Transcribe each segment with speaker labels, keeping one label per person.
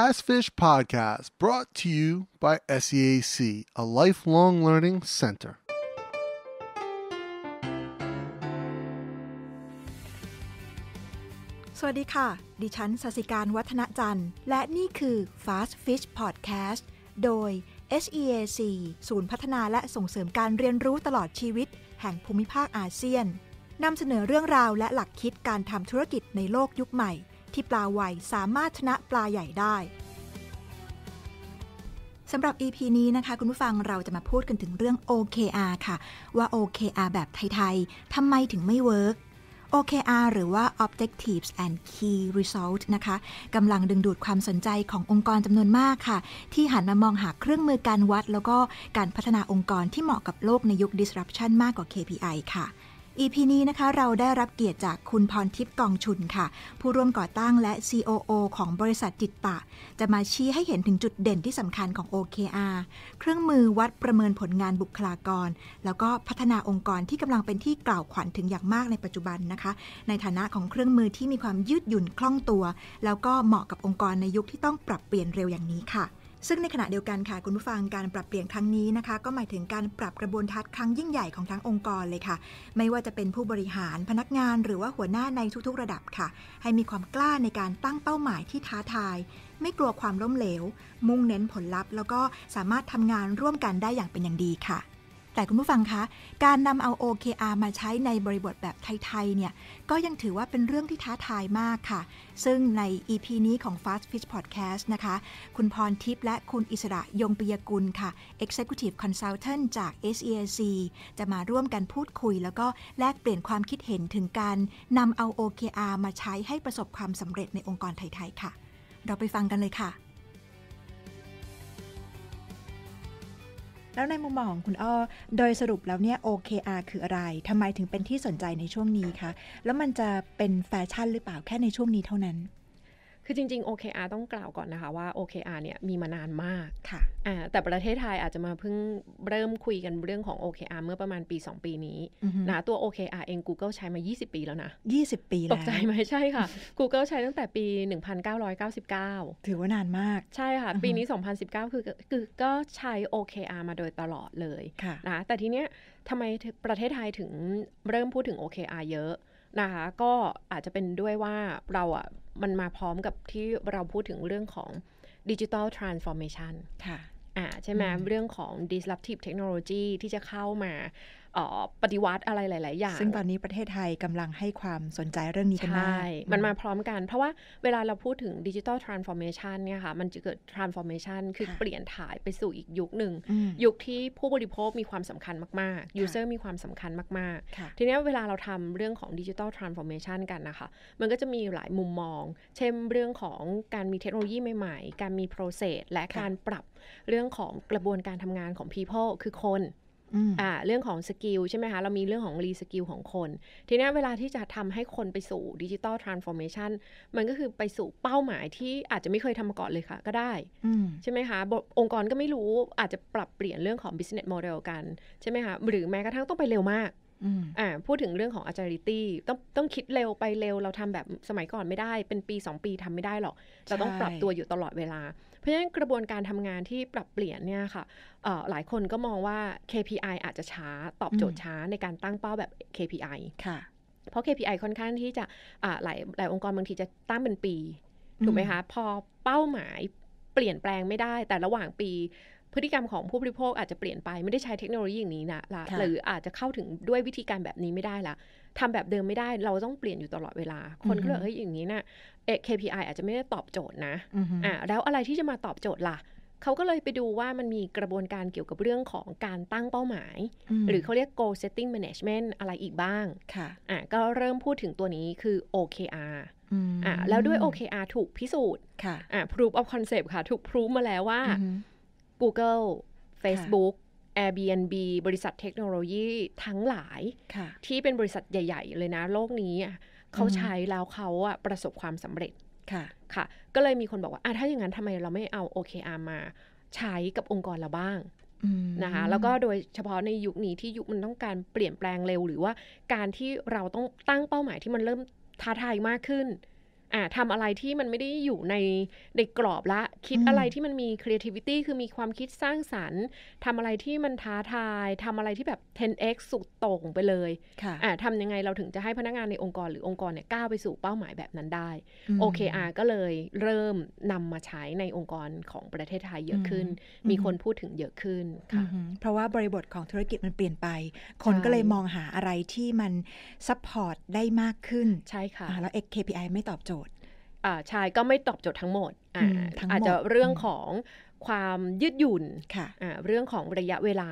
Speaker 1: Fast Fish Podcast brought to you by SEAC, a lifelong learning center.
Speaker 2: สวัสดีค่ะ ดิฉันสสิการวัฒนจันทร์ และนี่คือ Fast Fish Podcast โดย SEAC ศูนย์พัฒนาและส่งเสริมการเรียนรู้ตลอดชีวิต แห่งภูมิภาคอาเซียนนำเสนอเรื่องราวและหลักคิดการทำธุรกิจในโลกยุคใหม่ที่ปลาไวสามารถชนะปลาใหญ่ได้ สำหรับ EP นี้นะคะคุณผู้ฟังเราจะมาพูดกันถึงเรื่อง OKR ค่ะ ว่า OKR แบบไทยๆทำไมถึงไม่เวิร์ก OKR หรือว่า Objectives and Key Result นะคะกำลังดึงดูดความสนใจขององค์กรจำนวนมากค่ะ ที่หันมามองหาเครื่องมือการวัดแล้วก็การพัฒนาองค์กรที่เหมาะกับโลกในยุค disruption มากกว่า KPI ค่ะ EP นี้นะคะ เราได้รับเกียรติจากคุณพรทิพย์กองชุนค่ะ ผู้ร่วมก่อตั้งและ COO ของบริษัทจิตตะ จะมาชี้ให้เห็นถึงจุดเด่นที่สำคัญของ OKR เครื่องมือวัดประเมินผลงานบุคลากร แล้วก็พัฒนาองค์กรที่กำลังเป็นที่กล่าวขวัญถึงอย่างมากในปัจจุบันนะคะ ในฐานะของเครื่องมือที่มีความยืดหยุ่นคล่องตัว แล้วก็เหมาะกับองค์กรในยุคที่ต้องปรับเปลี่ยนเร็วอย่างนี้ค่ะซึ่งในขณะเดียวกันค่ะ คุณผู้ฟังการปรับเปลี่ยนครั้งนี้นะคะ ก็หมายถึงการปรับกระบวนทัศน์ครั้งยิ่งใหญ่ของทั้งองค์กรเลยค่ะ ไม่ว่าจะเป็นผู้บริหารพนักงานหรือว่าหัวหน้าในทุกๆระดับค่ะ ให้มีความกล้าในการตั้งเป้าหมายที่ท้าทายไม่กลัวความล้มเหลว มุ่งเน้นผลลัพธ์ แล้วก็สามารถทำงานร่วมกันได้อย่างเป็นอย่างดีค่ะแต่คุณผู้ฟังคะ การนำเอา OKR มาใช้ในบริบทแบบไทยๆเนี่ย ก็ยังถือว่าเป็นเรื่องที่ท้าทายมากค่ะ ซึ่งใน EP นี้ของ Fast Pitch Podcast นะคะ คุณพรทิพย์และคุณอิสระยงปิยกุลค่ะ Executive Consultant จาก SEAC จะมาร่วมกันพูดคุย แล้วก็แลกเปลี่ยนความคิดเห็นถึงการนำเอา OKR มาใช้ให้ประสบความสำเร็จในองค์กรไทย ๆ ค่ะ เราไปฟังกันเลยค่ะแล้วในมุมมองของคุณอ้อ โดยสรุปแล้วเนี่ย OKR คืออะไร ทำไมถึงเป็นที่สนใจในช่วงนี้คะ แล้วมันจะเป็นแฟชั่นหรือเปล่าแค่ในช่วงนี้เท่านั้น
Speaker 3: คือจริงๆ OKR ต้องกล่าวก่อนนะคะ ว่า OKR เนี่ยมีมานานมากค่ะแต่ประเทศไทยอาจจะมาเพิ่งเริ่มคุยกันเรื่องของ OKR เมื่อประมาณปี 2 ปีนี้นะตัว OKR เอง Google ใช้มา 20 ปีแล้วนะ 20 ปีแล้วตกใจไหมใช่ค่ะ Google ใช้ตั้งแต่ปี 1999 ถือว่านานมากใช่ค่ะ ปีนี้ 2019คือคือก็ใช้ OKR มาโดยตลอดเลยะนะแต่ทีเนี้ยทำไมประเทศไทยถึงเริ่มพูดถึง OKR เยอะนะคะก็อาจจะเป็นด้วยว่า เราอ่ะมันมาพร้อมกับที่เราพูดถึงเรื่องของดิจิทัลทรานส์ฟอร์เมชันค่ะอ่าใช่ไหมเรื่องของ disruptive technology ที่จะเข้ามาปฏิวัติอะไรหลาย ๆ อย่าง ซึ่งตอน
Speaker 2: นี้ประเทศไทยกำลังให้ความสนใจเรื่องนี้กันมากมันมาพ
Speaker 3: ร้อมกันเพราะว่าเวลาเราพูดถึงดิจิทัลทรานส์ฟอร์เมชันเนี่ยค่ะ มันจะเกิดทรานส์ฟอร์เมชันคือเปลี่ยนถ่ายไปสู่อีกยุคหนึ่ง ยุคที่ผู้บริโภคมีความสำคัญมาก ๆ ยูเซอร์มีความสำคัญมาก ๆ ทีนี้เวลาเราทำเรื่องของดิจิทัลทรานส์ฟอร์เมชันกันนะคะ มันก็จะมีหลายมุมมอง เช่นเรื่องของการมีเทคโนโลยีใหม่ ๆ การมีโปรเซสและการปรับเรื่องของกระบวนการทำงานของ people คือคนอ่าเรื่องของสกิลใช่ไหมคะ เรามีเรื่องของรีสกิลของคน ทีนี้เวลาที่จะทำให้คนไปสู่ดิจิตอลทรานส์ฟอร์เมชันมันก็คือไปสู่เป้าหมายที่อาจจะไม่เคยทำมาก่อนเลยค่ะก็ได้ใช่ไหมคะ องค์กรก็ไม่รู้อาจจะปรับเปลี่ยนเรื่องของ business model กัน ใช่ไหมคะ หรือแม้กระทั่งต้องไปเร็วมากอ่าพูดถึงเรื่องของ agility ต้องต้องคิดเร็วไปเร็วเราทำแบบสมัยก่อนไม่ได้เป็นปี 2 ปีทำไม่ได้หรอกเราต้องปรับตัวอยู่ตลอดเวลาเพราะฉะนั้นกระบวนการทำงานที่ปรับเปลี่ยนเนี่ยค่ะ หลายคนก็มองว่า KPI อาจจะช้าตอบโจทย์ช้าในการตั้งเป้าแบบ KPI ค่ะเพราะ KPI ค่อนข้างที่จะะหลายหลายองค์กรบางทีจะตั้งเป็นปี ถูกไหมคะ พอเป้าหมายเปลี่ยนแปลงไม่ได้แต่ระหว่างปีพฤติกรรมของผู้บริโภคอาจจะเปลี่ยนไปไม่ได้ใช้เทคโนโลยีอย่างนี้นะละหรืออาจจะเข้าถึงด้วยวิธีการแบบนี้ไม่ได้ละทำแบบเดิมไม่ได้เราต้องเปลี่ยนอยู่ตลอดเวลา คนก็เลยเฮ้ยอย่างนี้นะ่ะ KPI อาจจะไม่ได้ตอบโจทย์นะอ่าแล้วอะไรที่จะมาตอบโจทย์ล่ะเขาก็เลยไปดูว่ามันมีกระบวนการเกี่ยวกับเรื่องของการตั้งเป้าหมาย หรือเขาเรียก goal setting management อะไรอีกบ้างค่ะอ่าก็เริ่มพูดถึงตัวนี้คือ OKR อ่าแล้วด้วย OKR ถูกพิสูจน์ค่ะอ่า proof of concept ค่ะ ถูกพิสูจมาแล้วว่า Google Facebook Airbnb บริษัทเทคโนโลยีทั้งหลายที่เป็นบริษัทใหญ่ ๆ เลยนะ โลกนี้เขาใช้แล้วเขาประสบความสำเร็จค่ะค่ะ ก็เลยมีคนบอกว่า ถ้าอย่างนั้นทำไมเราไม่เอา OKR มาใช้กับองค์กรเราบ้างนะคะแล้วก็โดยเฉพาะในยุคนี้ที่ยุคมันต้องการเปลี่ยนแปลงเร็วหรือว่าการที่เราต้องตั้งเป้าหมายที่มันเริ่มท้าทายมากขึ้นอ่าทำอะไรที่มันไม่ได้อยู่ใน ในกรอบละคิดอะไรที่มันมี creativity คือมีความคิดสร้างสารรค์ทำอะไรที่มันท้าทายทำอะไรที่แบบ 10x สุดโต่งไปเลยอ่าทำยังไงเราถึงจะให้พนักงานในองค์กรหรือองค์กรเนี่ยก้าวไปสู่เป้าหมายแบบนั้นได้ OKR ก็เลยเริ่มนำมาใช้
Speaker 2: ในองค์กรของประเทศไทยเยอะขึ้น มีคนพูดถึงเยอะขึ้นค่ะเพราะว่าบริบทของธุรกิจมันเปลี่ยนไปคนก็เลยมองหาอะไรที่มันซัพพอร์ตได้มากขึ้นใช่ค่ะแล้ว KPI ไม่ตอบโจท
Speaker 3: ชายก็ไม่ตอบโจทย์ทั้งหม
Speaker 2: ดอาจจะเรื่อง
Speaker 3: ของความยืดหยุ่น เรื่องของระยะเวลา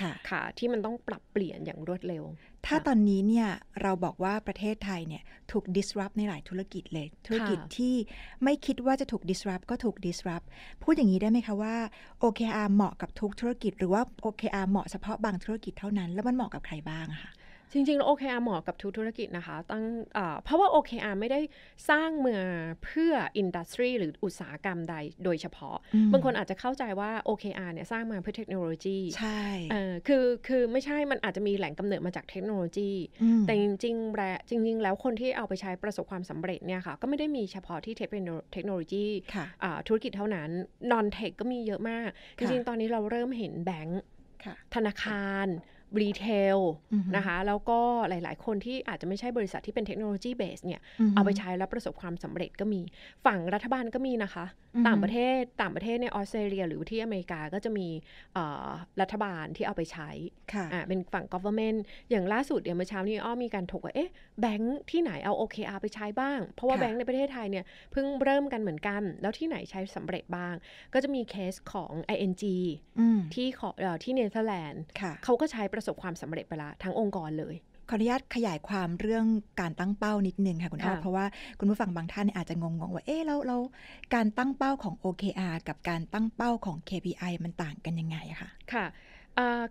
Speaker 2: ค่ะค่ะ ที่มันต้องปรับเปลี่ยนอย่างรวดเร็ว ถ้าตอนนี้เนี่ยเราบอกว่าประเทศไทยเนี่ยถูก disrupt ในหลายธุรกิจเลย ธุรกิจที่ไม่คิดว่าจะถูก disrupt ก็ถูก disrupt พูดอย่างนี้ได้ไหมคะว่า OKR เหมาะกับทุกธุรกิจหรือว่า OKR เหมาะเฉพาะบางธุรกิจเท่านั้นแล้วมันเหมาะกับใครบ้างคะ
Speaker 3: จริงๆ แล้ว OKR เหมาะกับทุกธุรกิจนะคะตั้งเพราะว่า OKR ไม่ได้สร้างเมื่อเพื่ออินดัสทรีหรืออุตสาหกรรมใดโดยเฉพาะ บางคนอาจจะเข้าใจว่า OKR เนี่ยสร้างมาเพื่อเทคโนโลยีใช่คือคือไม่ใช่มันอาจจะมีแหล่งกำเนิดมาจากเทคโนโลยี แต่จริงๆแล้วจริง ๆ แล้วคนที่เอาไปใช้ประสบความสำเร็จเนี่ยค่ะก็ไม่ได้มีเฉพาะที่เทคโนโลยีธุรกิจเท่านั้นนอนเทคก็มีเยอะมากจริงๆตอนนี้เราเริ่มเห็นแบงค์ธนาคารรีเทลนะคะแล้วก็หลายๆ คนที่อาจจะไม่ใช่บริษัทที่เป็นเทคโนโลยีเบสเนี่ย เอาไปใช้แล้วประสบความสำเร็จก็มีฝั่งรัฐบาลก็มีนะคะ ต่างประเทศต่างประเทศในออสเตรเลีย หรือที่อเมริกาก็จะมีรัฐบาลที่เอาไปใช้เป็นฝั่ง government อย่างล่าสุดเดี๋ยวเมื่อเช้านี้อ้อมีการถกว่าเอ๊ะแบงค์ที่ไหนเอา OKR ไปใช้บ้างเพราะว่าแบงค์ในประเทศไทยเนี่ยเพิ่งเริ่มกันเหมือนกันแล้วที่ไหนใช้สำเร็จบ้างก็จะมีเคสของ ING ที่ขอที่เนเธอร์แลนด์
Speaker 2: เขาก็ใช้ประประสบความสำเร็จไปละทั้งองค์กรเลย ขออนุญาตขยายความเรื่องการตั้งเป้านิดนึงค่ะคุณอ้อเพราะว่าคุณผู้ฟังบางท่านอาจจะงง ๆ ว่า เอ๊ะเราเราการตั้งเป้าของ OKR กับการตั้งเป้าของ KPI มันต่างกันยังไงคะ
Speaker 3: ค่ะ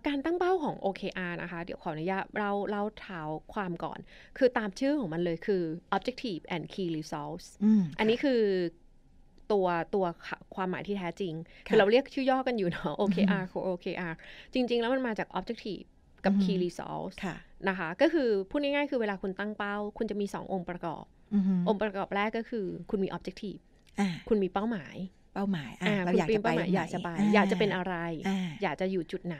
Speaker 3: การตั้งเป้าของ OKR นะคะ เดี๋ยวขออนุญาตเราเล่าเท้าความก่อน คือตามชื่อของมันเลยคือ objective and key results อันนี้คือตัวตัวความหมายที่แท้จริงคือเราเรียกชื่อย่อกันอยู่เนาะ OKR คือ OKR จริง ๆ แล้วมันมาจาก objective กับ key resource นะคะ ก็คือ พูดง่ายๆ คือเวลาคุณตั้งเป้า คุณจะมีสององค์ประกอบ องค์ประกอบแรกก็คือ คุณมี objective คุณมีเป้าหมาย เป้าหมายเราอยากจะไปอยากจะไป อยากจะเป็นอะไร อยากจะอยู่จุดไหน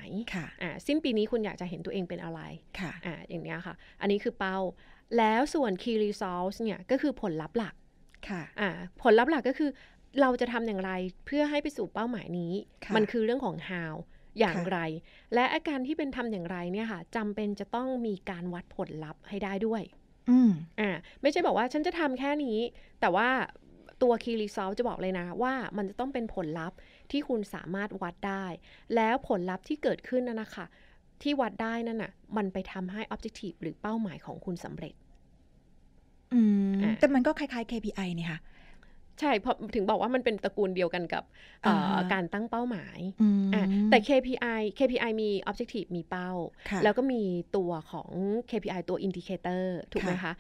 Speaker 3: สิ้นปีนี้คุณอยากจะเห็นตัวเองเป็นอะไรอย่างนี้ค่ะ อันนี้คือเป้า แล้วส่วน key resource เนี่ยก็คือผลลัพธ์หลักผลลัพธ์หลักก็คือเราจะทำอย่างไรเพื่อให้ไปสู่เป้าหมายนี้ มันคือเรื่องของ how อย่างไร และอาการที่เป็นทำอย่างไรเนี่ยค่ะจำเป็นจะต้องมีการวัดผลลัพธ์ให้ได้ด้วยอืมอ่าไม่ใช่บอกว่าฉันจะทำแค่นี้ แต่ว่าตัวคีรีซอลจะบอกเลยนะ ว่ามันจะต้องเป็นผลลัพธ์ที่คุณสามารถวัดได้ แล้วผลลัพธ์ที่เกิดขึ้นนั่นนะคะ ที่วัดได้นั่นน่ะ มันไปทำให้ออบเจกตีฟหรือเป้าหมายของคุณสำเร็จ
Speaker 2: อืม แต่มันก็คล้ายๆ KPI นี่ค่ะ
Speaker 3: ใช่เพราะถึงบอกว่ามันเป็นตระกูลเดียวกันกับการตั้งเป้าหมาย แต่ KPI KPI มี objective มีเป้า แล้วก็มีตัวของ KPI ตัว indicator ถูกไหมคะ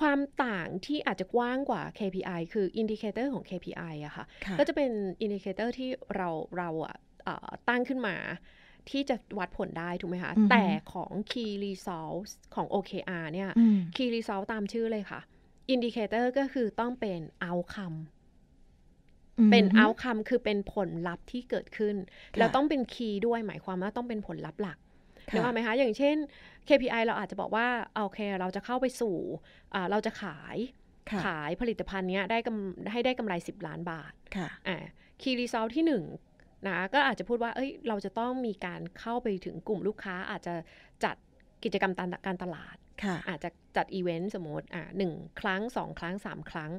Speaker 3: ความต่างที่อาจจะกว้างกว่า KPI คือ indicator ของ KPI อะค่ะก็จะเป็น indicator ที่เราเราอะตั้งขึ้นมาที่จะวัดผลได้ถูกไหมคะ แต่ของ Key Results ของ OKR เนี่ย Key Result s ตามชื่อเลยค่ะ Indicator ก็คือต้องเป็น Outcome เป็นเอาคำคือเป็นผลลัพธ์ที่เกิดขึ้นแล้วต้องเป็นคีย์ด้วยหมายความว่าต้องเป็นผลลัพธ์หลักเึกออาไหมคะอย่างเช่น KPI เราอาจจะบอกว่าโอเคเราจะเข้าไปสู่ เราจะขายขายผลิตภัณฑ์นี้ได้ให้ได้กำไร 10 ล้านบาทค่ะคีย์รีซอลที่1นะก็อาจจะพูดว่าเอ้ยเราจะต้องมีการเข้าไปถึงกลุ่มลูกค้าอาจจะจัดกิจกรรมการตลาดอาจจะจัดอีเวนต์สมมติอ่าหนึ่งครั้งสองครั้งสามครั้ง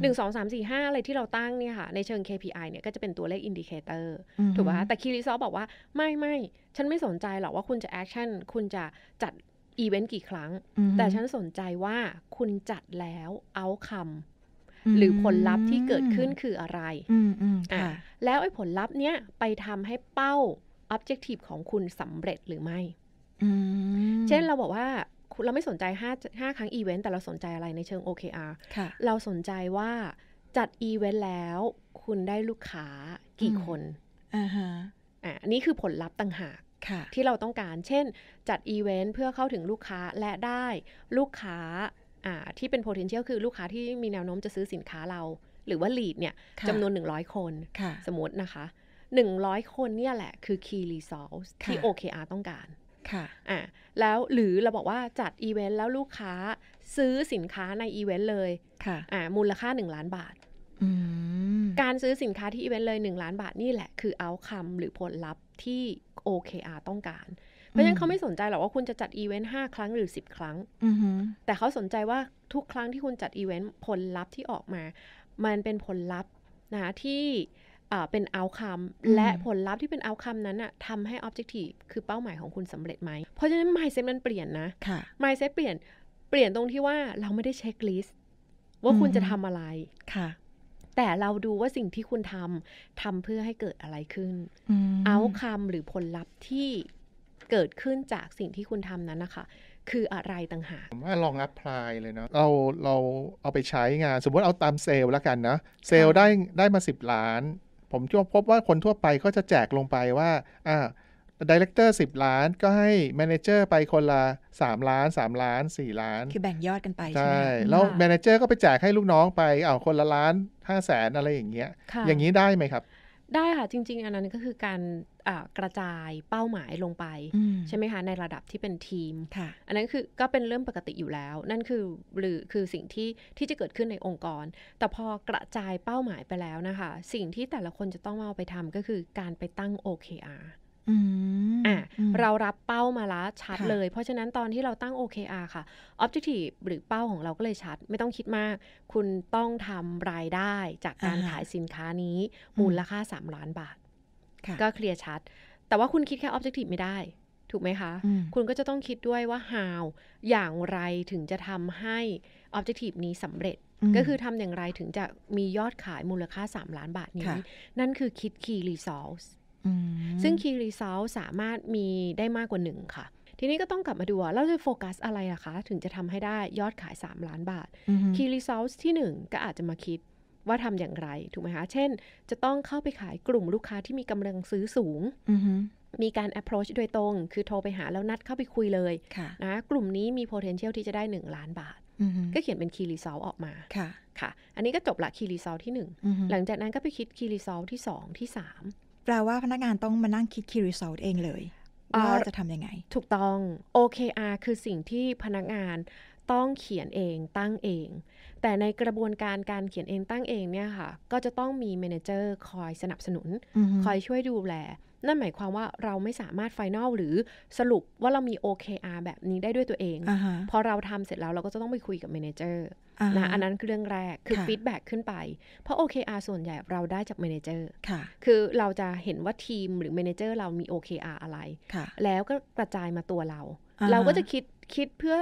Speaker 3: หนึ่งสองสามสี่ห้าอะไรที่เราตั้งเนี่ยค่ะ ในเชิง KPI เนี่ยก็จะเป็นตัวเลขอินดิเคเตอร์ถูกป่ะแต่คีรีซอบอกว่าไม่ไม่ฉันไม่สนใจหรอกว่าคุณจะแอคชั่น คุณจะจัดอีเวนต์กี่ครั้ง แต่ฉันสนใจว่าคุณจัดแล้วเอาคำหรือผลลัพธ์ที่เกิดขึ้นคืออะไรอ่าแล้วไอ้ผลลัพธ์เนี้ยไปทำให้เป้า objective ของคุณสำเร็จหรือไม่ เช่นเราบอกว่าเราไม่สนใจ5 5ครั้งอีเวนต์ แต่เราสนใจอะไรในเชิง OKR เราสนใจว่าจัดอีเวนต์แล้ว คุณได้ลูกค้ากี่คน อ่าฮะอ่านี่คือผลลัพธ์ต่างหากที่เราต้องการ เช่นจัดอีเวนต์เพื่อเข้าถึงลูกค้าและได้ลูกค้าอ่าที่เป็น potential คือลูกค้าที่มีแนวโน้มจะซื้อสินค้าเราหรือว่า lead เนี่ยจำนวน 100 คน สมมตินะคะ 100 คนเนี่ยแหละ คือ key resource ที่ OKR ต้องการค่ะอ่าแล้วหรือเราบอกว่าจัดอีเวนต์แล้วลูกค้าซื้อสินค้าในอีเวนต์เลย ค่ะอ่ามูลค่า1ล้านบาทการซื้อสินค้าที่อีเวนต์เลย1ล้านบาทนี่แหละ คือเอาคำหรือผลลัพธ์ที่ OKR ต้องการ เพราะฉะนั้นเขาไม่สนใจหรอกว่าคุณจะจัดอีเวนต์5 ครั้งหรือ 10 ครั้ง แต่เขาสนใจว่าทุกครั้งที่คุณจัดอีเวนต์ผลลัพธ์ที่ออกมา มันเป็นผลลัพธ์นะที่เป็นเอาคัมและผลลัพธ์ที่เป็นเอาคัมนั้นอะทำให้ออบเจกตีคือเป้าหมายของคุณสำเร็จไหม เพราะฉะนั้นไมซ์เซ็ตมันเปลี่ยนนะไมซ์เซ็ตเปลี่ยนเปลี่ยนตรงที่ว่าเราไม่ได้เช็คลิสต์ว่าคุณจะทำอะไร ค่ะ แต่เราดูว่าสิ่งที่คุณทำ ทำเพื่อให้เกิดอะไรขึ้นเอาคัมหรือผลลัพธ์ที่เกิดขึ้นจากสิ่งที่คุณทำนั้นนะคะ คืออะไรต่างหากผ
Speaker 1: มว่าลองอัพพลายเลยเนาะเราเราเอาไปใช้งานสมมติเอาตามเซลล์แล้วกันนะเซลล์ได้ได้มา10ล้านผมอบพบว่าคนทั่วไปก็จะแจกลงไปว่าอ่าดีเลกเตอร์สิบล้านก็ให้แมเนเจอร์ไปคนละสามล้านสามล้านสี่ล้าน คื
Speaker 2: อแบ่งยอดกันไปใช่แล้ว
Speaker 1: แมเนเจอร์ก็ไปแจกให้ลูกน้องไปเอาคนละล้านห้าแสนอะไรอย่างเงี้ยอย่างนี้ได้ไหมครับ
Speaker 3: ได้ค่ะ จริง ๆ อันนั้นก็คือการกระจายเป้าหมายลงไป ใช่ไหมคะในระดับที่เป็นทีมอันนั้นคือก็เป็นเรื่องปกติอยู่แล้ว นั่นคือหรือคือสิ่งที่ที่จะเกิดขึ้นในองค์กร แต่พอกระจายเป้าหมายไปแล้วนะคะสิ่งที่แต่ละคนจะต้องมาเอาไปทำก็คือการไปตั้ง OKR
Speaker 4: อ่ะเรา
Speaker 3: รับเป้ามาละชัดเลย เพราะฉะนั้นตอนที่เราตั้ง OKR ค่ะ Objective หรือเป้าของเราก็เลยชัด ไม่ต้องคิดมาก คุณต้องทำรายได้จากการขายสินค้านี้มูลค่า 3 ล้านบาท ก็เคลียร์ชัด แต่ว่าคุณคิดแค่ Objective ไม่ได้ ถูกไหมคะ คุณก็จะต้องคิดด้วยว่า how อย่างไรถึงจะทำให้ Objective นี้สำเร็จ ก็คือทำอย่างไรถึงจะมียอดขายมูลค่า 3 ล้านบาทนี้ นั่นคือคิดคีย์รีซอสซึ่งคีรีเซาสามารถมีได้มากกว่าหนึ่งค่ะ ทีนี้ก็ต้องกลับมาดูว่าเราจะโฟกัสอะไรอะคะ ถึงจะทำให้ได้ยอดขาย 3 ล้านบาทคีรีเซลที่ 1 ก็อาจจะมาคิดว่าทำอย่างไร ถูกไหมคะ เช่น จะต้องเข้าไปขายกลุ่มลูกค้าที่มีกำลังซื้อสูง มีการ approach โดยตรง คือโทรไปหาแล้วนัดเข้าไปคุยเลยะนะ กลุ่มนี้มี potential ที่จะได้ 1 ล้านบาท ก็เขียนเป็น key result ออกมาค่ะค่ะ อันนี้ก็จบละ key result ที่1 หลังจากนั้นก็ไปคิด key result
Speaker 2: ที่2 ที่3แปลว่าพนักงานต้องมานั่งคิดคีย์รีซอเองเลยว่าจะทำยังไง
Speaker 3: ถูกต้อง OKR คือสิ่งที่พนักงานต้องเขียนเองตั้งเอง แต่ในกระบวนการการเขียนเองตั้งเองเนี่ยค่ะ ก็จะต้องมีเมนเจอร์คอยสนับสนุน คอยช่วยดูแลนั่นหมายความว่าเราไม่สามารถไฟแนลหรือสรุปว่าเรามี OKR แบบนี้ได้ด้วยตัวเอง uh-huh. พอเราทำเสร็จแล้วเราก็จะต้องไปคุยกับเมนเจอร์นะอันนั้นคือเรื่องแรกคือฟีดแบ็กขึ้นไป เพราะ OKR ส่วนใหญ่เราได้จากเมนเจอร์คือเราจะเห็นว่าทีมหรือเมนเจอร์เรามี OKR อะไร แล้วก็กระจายมาตัวเรา เราก็จะคิดคิดเพื่อ